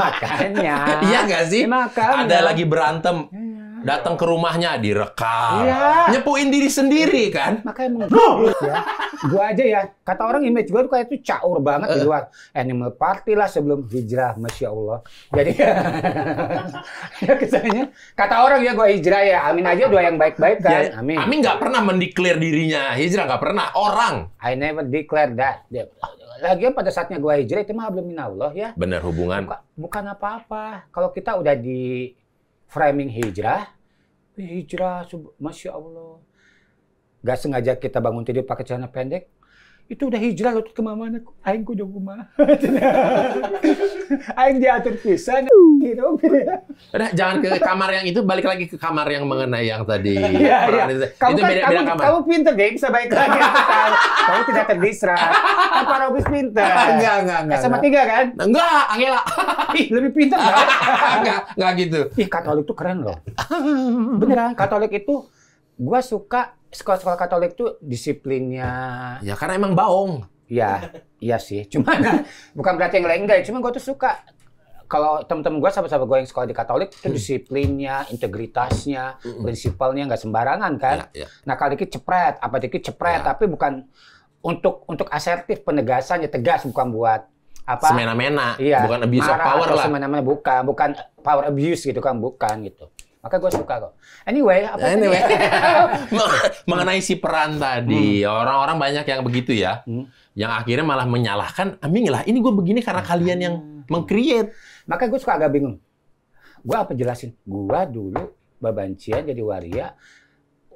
B: Makanya. *laughs* Iya nggak sih? Ya, makanya. Ada lagi berantem,
A: hmm datang ke rumahnya direkam, iya.
B: nyepuin diri sendiri kan. Makanya no. Gitu. ya. Gua aja ya, kata orang image gue tuh kayak tuh caur banget uh. di eh. luar. Animal Party lah sebelum hijrah, masya Allah. Jadi *laughs* ya kesannya, kata orang ya gua hijrah ya, Amin aja doa yang baik-baik kan. Ya, amin. Amin nggak pernah
A: mendeklar dirinya hijrah nggak pernah. Orang.
B: I never declare that. Ya, lagi pada saatnya gua hijrah itu mah belum minallah ya.
A: Bener hubungan.
B: Bukan apa-apa. Kalau kita udah di framing hijrah, hijrah, masya Allah. Gak sengaja kita bangun tidur pakai celana pendek, itu udah hijrah lo ke mana aing kudu kumaha *laughs* aing dia terpisah *laughs* gitu
A: udah jangan ke kamar yang itu balik lagi ke kamar yang mengenai yang tadi *laughs* ya, ya. Kamu itu kan, beda, kamu, beda kamar kamu
B: pinter deh bisa baik lagi kamu tidak terdistrap apa kan Robis pinter enggak enggak enggak kan sama tiga kan enggak Angela Ih, lebih pinter enggak kan? enggak enggak gitu ih Katolik itu keren loh beneran Katolik itu gua suka sekolah-sekolah Katolik tuh disiplinnya ya karena emang baong ya iya sih Cuma *laughs* bukan berarti yang lain enggak Cuma gue tuh suka kalau temen-temen gue sahabat-sahabat gue yang sekolah di Katolik itu hmm. disiplinnya integritasnya hmm. prinsipalnya nggak sembarangan kan ya, ya. nah kali dikit cepret apa dikit cepret ya. tapi bukan untuk untuk asertif penegasannya tegas bukan buat apa
A: semena-mena iya, bukan abuse of power lah
B: semena-mena bukan bukan power abuse gitu kan bukan gitu maka gue suka kok. Anyway, apa anyway.
A: *laughs* Mengenai si peran tadi, orang hmm. orang-orang banyak yang begitu ya. Hmm. Yang akhirnya malah menyalahkan, amin lah
B: ini gue begini karena hmm. kalian yang mengcreate. Maka gue suka agak bingung. Gue apa jelasin? Gue dulu babancian jadi waria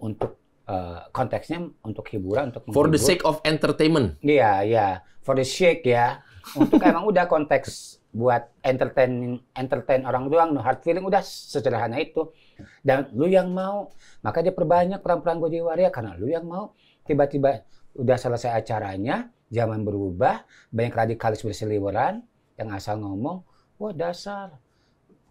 B: untuk uh, konteksnya untuk hiburan, untuk menghibur. For the sake
A: of entertainment.
B: Iya, yeah, iya. Yeah. For the sake ya untuk emang udah konteks buat entertain entertain orang doang no hard feeling udah sederhana itu dan lu yang mau maka dia perbanyak peran-peran gue di waria karena lu yang mau tiba-tiba udah selesai acaranya zaman berubah banyak radikalis berseliweran yang asal ngomong wah dasar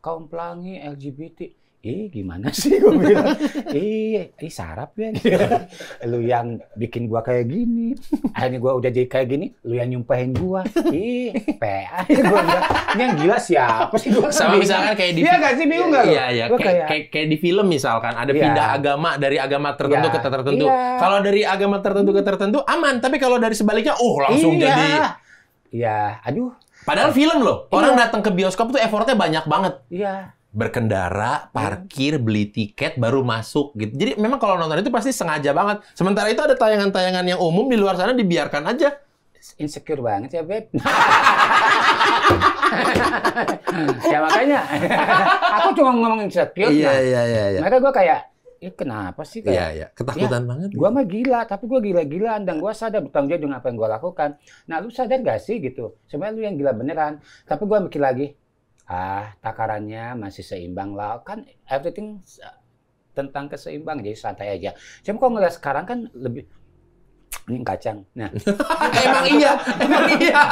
B: kaum pelangi LGBT eh gimana sih *laughs* gue bilang, eh, eh sarap ya, gitu. *laughs* lu yang bikin gua kayak gini, akhirnya gua udah jadi kayak gini, lu yang nyumpahin gua, eh PA, *laughs* gua bilang, ini yang gila siapa sih gua? Sama misalkan kayak di, iya gak sih bingung nggak? Iya iya, kayak, kayak,
A: kayak, kayak di film misalkan ada iya. pindah agama dari agama tertentu iya. ke tertentu, iya. kalau dari agama tertentu ke tertentu aman, tapi kalau dari sebaliknya, oh langsung iya. jadi, iya, aduh. Padahal film loh, orang iya. datang ke bioskop tuh effortnya banyak banget. Iya berkendara, parkir, beli tiket, baru masuk gitu. Jadi memang kalau nonton itu pasti sengaja banget. Sementara itu ada tayangan-tayangan yang umum di luar sana dibiarkan aja. Insecure banget
B: ya, Beb. *laughs* ya makanya aku cuma ngomong insecure. Iya, nah, iya, iya, iya. Mereka gue kayak Ya kenapa sih kayak? Iya, iya. Ketakutan ya, banget. Gua mah gila, tapi gue gila-gilaan dan gue sadar bertanggung jawab dengan apa yang gue lakukan. Nah, lu sadar gak sih gitu? Sebenarnya lu yang gila beneran. Tapi gue mikir lagi, ah takarannya masih seimbang lah kan everything ah, tentang keseimbang jadi santai aja cuma kok ngeliat sekarang kan lebih ini kacang. Nah, *laughs* emang iya, emang iya.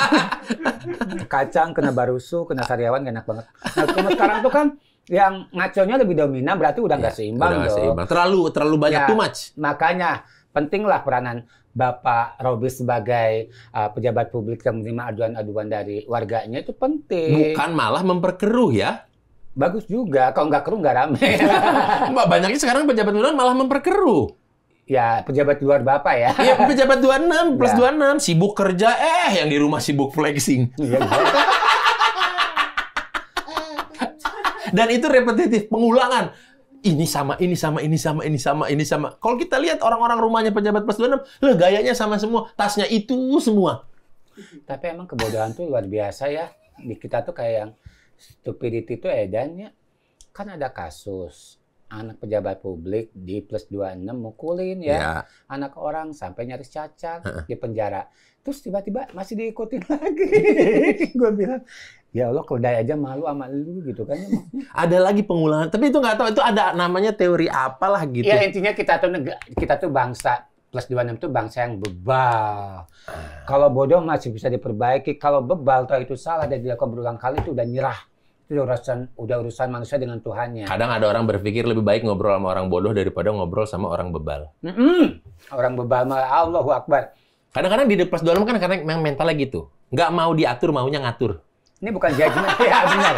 B: *laughs* kacang kena barusu, kena sariawan enak banget. Nah, cuma sekarang tuh kan yang ngaconya lebih dominan berarti udah nggak ya, seimbang seimbang. Terlalu terlalu banyak ya, too much. Makanya pentinglah peranan Bapak Robi sebagai uh, pejabat publik yang menerima aduan-aduan dari warganya itu penting. Bukan malah memperkeruh ya? Bagus juga. Kalau nggak keruh nggak rame. *laughs* Mbak, banyaknya sekarang pejabat luar malah memperkeruh. Ya, pejabat luar Bapak ya.
A: Iya, pejabat 26 plus ya. 26. Sibuk kerja, eh yang di rumah sibuk flexing. Iya, iya. *laughs* Dan itu repetitif, pengulangan ini sama, ini sama, ini sama, ini sama, ini sama. Kalau kita lihat orang-orang rumahnya pejabat plus 26, loh gayanya sama semua, tasnya itu semua.
B: Tapi emang kebodohan tuh luar biasa ya. Di kita tuh kayak yang stupidity itu edannya. Kan ada kasus anak pejabat publik di plus 26 mukulin ya. ya. Anak orang sampai nyaris cacat uh -uh. di penjara. Terus tiba-tiba masih diikutin *laughs* lagi. *laughs* gue bilang, ya Allah keledai aja malu sama lu gitu kan. *laughs* ada lagi
A: pengulangan. Tapi itu nggak tahu itu ada namanya teori apalah
B: gitu. Ya intinya kita tuh kita tuh bangsa plus 26 itu bangsa yang bebal. Ah. Kalau bodoh masih bisa diperbaiki, kalau bebal atau itu salah dan dilakukan berulang kali itu udah nyerah itu urusan udah urusan manusia dengan Tuhannya. Kadang
A: ada orang berpikir lebih baik ngobrol sama orang bodoh daripada ngobrol sama orang bebal. Mm -mm. Orang bebal malah Allahu Akbar. Kadang-kadang di depan dalam kan karena memang mentalnya gitu. Nggak mau
B: diatur, maunya ngatur. Ini bukan judgement. *laughs* ya benar.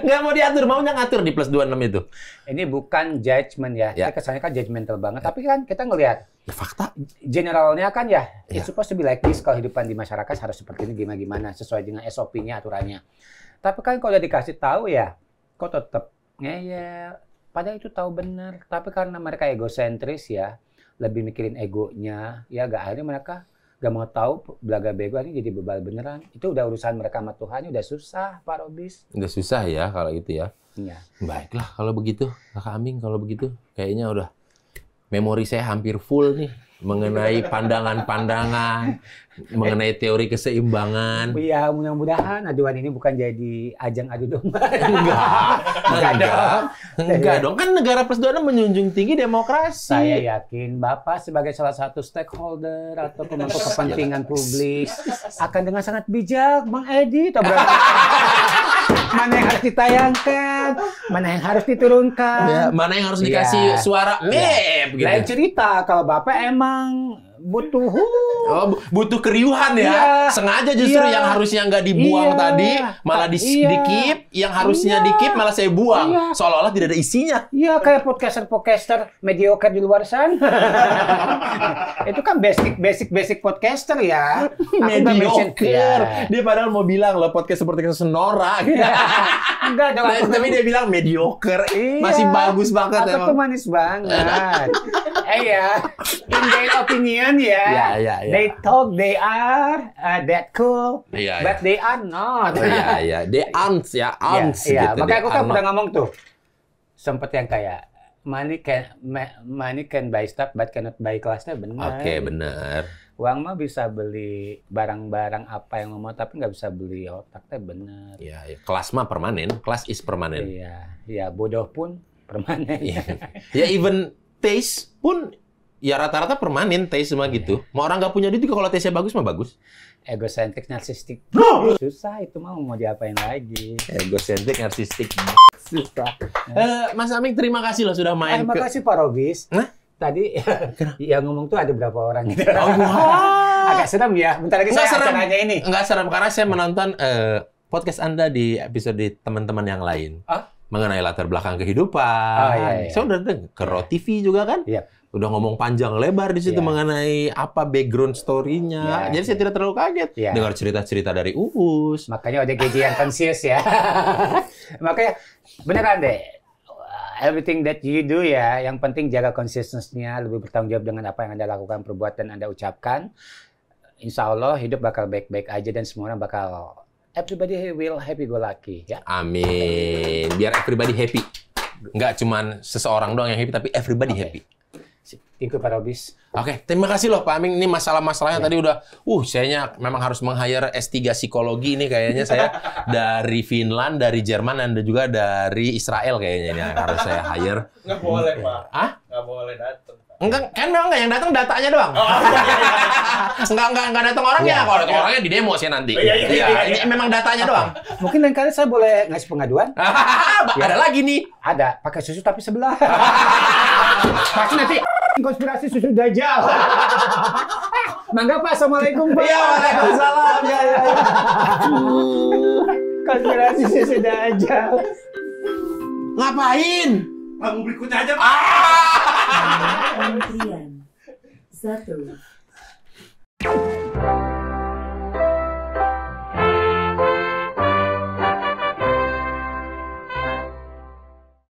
B: Nggak mau diatur, maunya ngatur di plus 26 itu. Ini bukan judgement ya. ya. kesannya kan judgmental banget. Ya. Tapi kan kita ngelihat. Ya, fakta. Generalnya kan ya, ya. it's supposed to be like this. Kalau hidupan di masyarakat harus seperti ini, gimana-gimana. Sesuai dengan SOP-nya, aturannya. Tapi kan kalau udah dikasih tahu ya, kok tetap ngeyel. Padahal itu tahu benar. Tapi karena mereka egosentris ya, lebih mikirin egonya, ya gak akhirnya mereka gak mau tahu belaga bego ini jadi bebal beneran. Itu udah urusan mereka sama Tuhan, udah susah Pak Robis.
A: Udah susah ya kalau itu ya. Iya. Baiklah kalau begitu, Kak Aming kalau begitu kayaknya udah memori saya hampir full nih mengenai pandangan-pandangan, mengenai teori keseimbangan.
B: Iya, mudah-mudahan aduan ini bukan jadi ajang adu domba. Enggak, *laughs* enggak, enggak, enggak dong. Kan negara persaudaraan menjunjung tinggi demokrasi. Saya yakin Bapak sebagai salah satu stakeholder atau pemangku *laughs* kepentingan iya, publik akan dengan sangat bijak mengedit obrolan. *laughs* mana yang harus ditayangkan, mana yang harus diturunkan, ya, mana yang harus dikasih ya. suara, beb. Iya. Gitu. Lain cerita kalau bapak emang butuh oh, butuh keriuhan ya. Iya, Sengaja justru iya, yang harusnya nggak dibuang iya, tadi malah di, iya, dikip, yang harusnya iya, dikip malah saya buang. Iya. Seolah-olah tidak ada isinya. Iya kayak podcaster-podcaster mediocre di luar sana. *laughs* Itu kan basic basic basic podcaster ya. mediocre. Ya.
A: Dia padahal mau bilang loh podcast seperti senora. *laughs* Iya.
B: Enggak, dong. Nah, tapi dia
A: bilang mediocre. Iya, Masih bagus banget. atau emang. tuh
B: manis banget. *laughs* Eh ya, in their opinion, kan ya. Yeah, yeah, yeah. They talk they are uh, that cool, yeah, but yeah. they are not. yeah, iya, iya. They *laughs* aren't
A: ya, aren't yeah, gitu. Makanya aku kan pernah
B: ngomong tuh, sempet yang kayak, money can money can buy stuff but cannot buy kelasnya benar. Oke, okay, benar. Uang mah bisa beli barang-barang apa yang mau tapi nggak bisa beli otaknya benar. Iya, ya.
A: kelas mah permanen, kelas is permanen. Iya,
B: iya bodoh pun permanen. Iya,
A: ya even taste pun ya rata-rata permanen teisme semua iya. gitu. Mau orang nggak punya duit juga kalau teisnya bagus mah bagus. Egosentrik, narsistik.
B: Bro! Susah itu mah mau diapain lagi.
A: Egosentrik, narsistik.
B: Susah. Uh, Mas Amik terima kasih loh sudah main. Ah, terima kasih Pak Robis. Nah? Tadi *laughs* yang ngomong tuh ada berapa orang gitu. Oh, *laughs* wow. Agak serem ya. Bentar lagi Nggak saya serem. aja ini.
A: Enggak serem karena saya menonton uh, podcast Anda di episode teman-teman yang lain. Huh? Mengenai latar belakang kehidupan. Oh, iya, iya. Saya udah dengar. Ke TV juga kan? Iya udah ngomong panjang lebar di situ yeah. mengenai apa background story-nya. Yeah. Jadi saya tidak terlalu kaget yeah. dengar cerita-cerita dari
B: Uus. Makanya udah gaji yang *laughs* konsius ya. *laughs* Makanya beneran deh. Everything that you do ya, yang penting jaga konsistensinya, lebih bertanggung jawab dengan apa yang Anda lakukan, perbuatan Anda ucapkan. Insya Allah hidup bakal baik-baik aja dan semua orang bakal everybody will happy go lucky ya.
A: Amin. Biar everybody happy. Nggak cuma seseorang doang yang happy, tapi everybody okay. happy.
B: Tinku Parobis.
A: Oke, okay, terima kasih loh Pak Aming. Ini masalah-masalahnya yeah. tadi udah, uh, saya memang harus meng-hire S3 psikologi ini kayaknya saya *laughs* dari Finland, dari Jerman, dan juga dari Israel kayaknya ini yang harus saya hire. Nggak boleh Pak. Ah? Nggak boleh datang. Enggak, kan memang enggak yang datang
B: datanya doang. Oh, iya, iya. enggak iya. *laughs* enggak enggak datang orangnya. Ya. Kalau datang orangnya di demo sih nanti. Oh, iya, iya, iya, iya. ini iya. memang datanya doang. Mungkin lain kali saya boleh ngasih pengaduan. *laughs* ya. Ada lagi nih. Ada, pakai susu tapi sebelah. Pasti nanti konspirasi susu dajjal. Mangga eh, Pak, Assalamualaikum Pak. Iya, Waalaikumsalam. Ya, ya, konspirasi susu dajjal.
A: Ngapain? Lagu berikutnya aja. Ah! Antrian. Satu.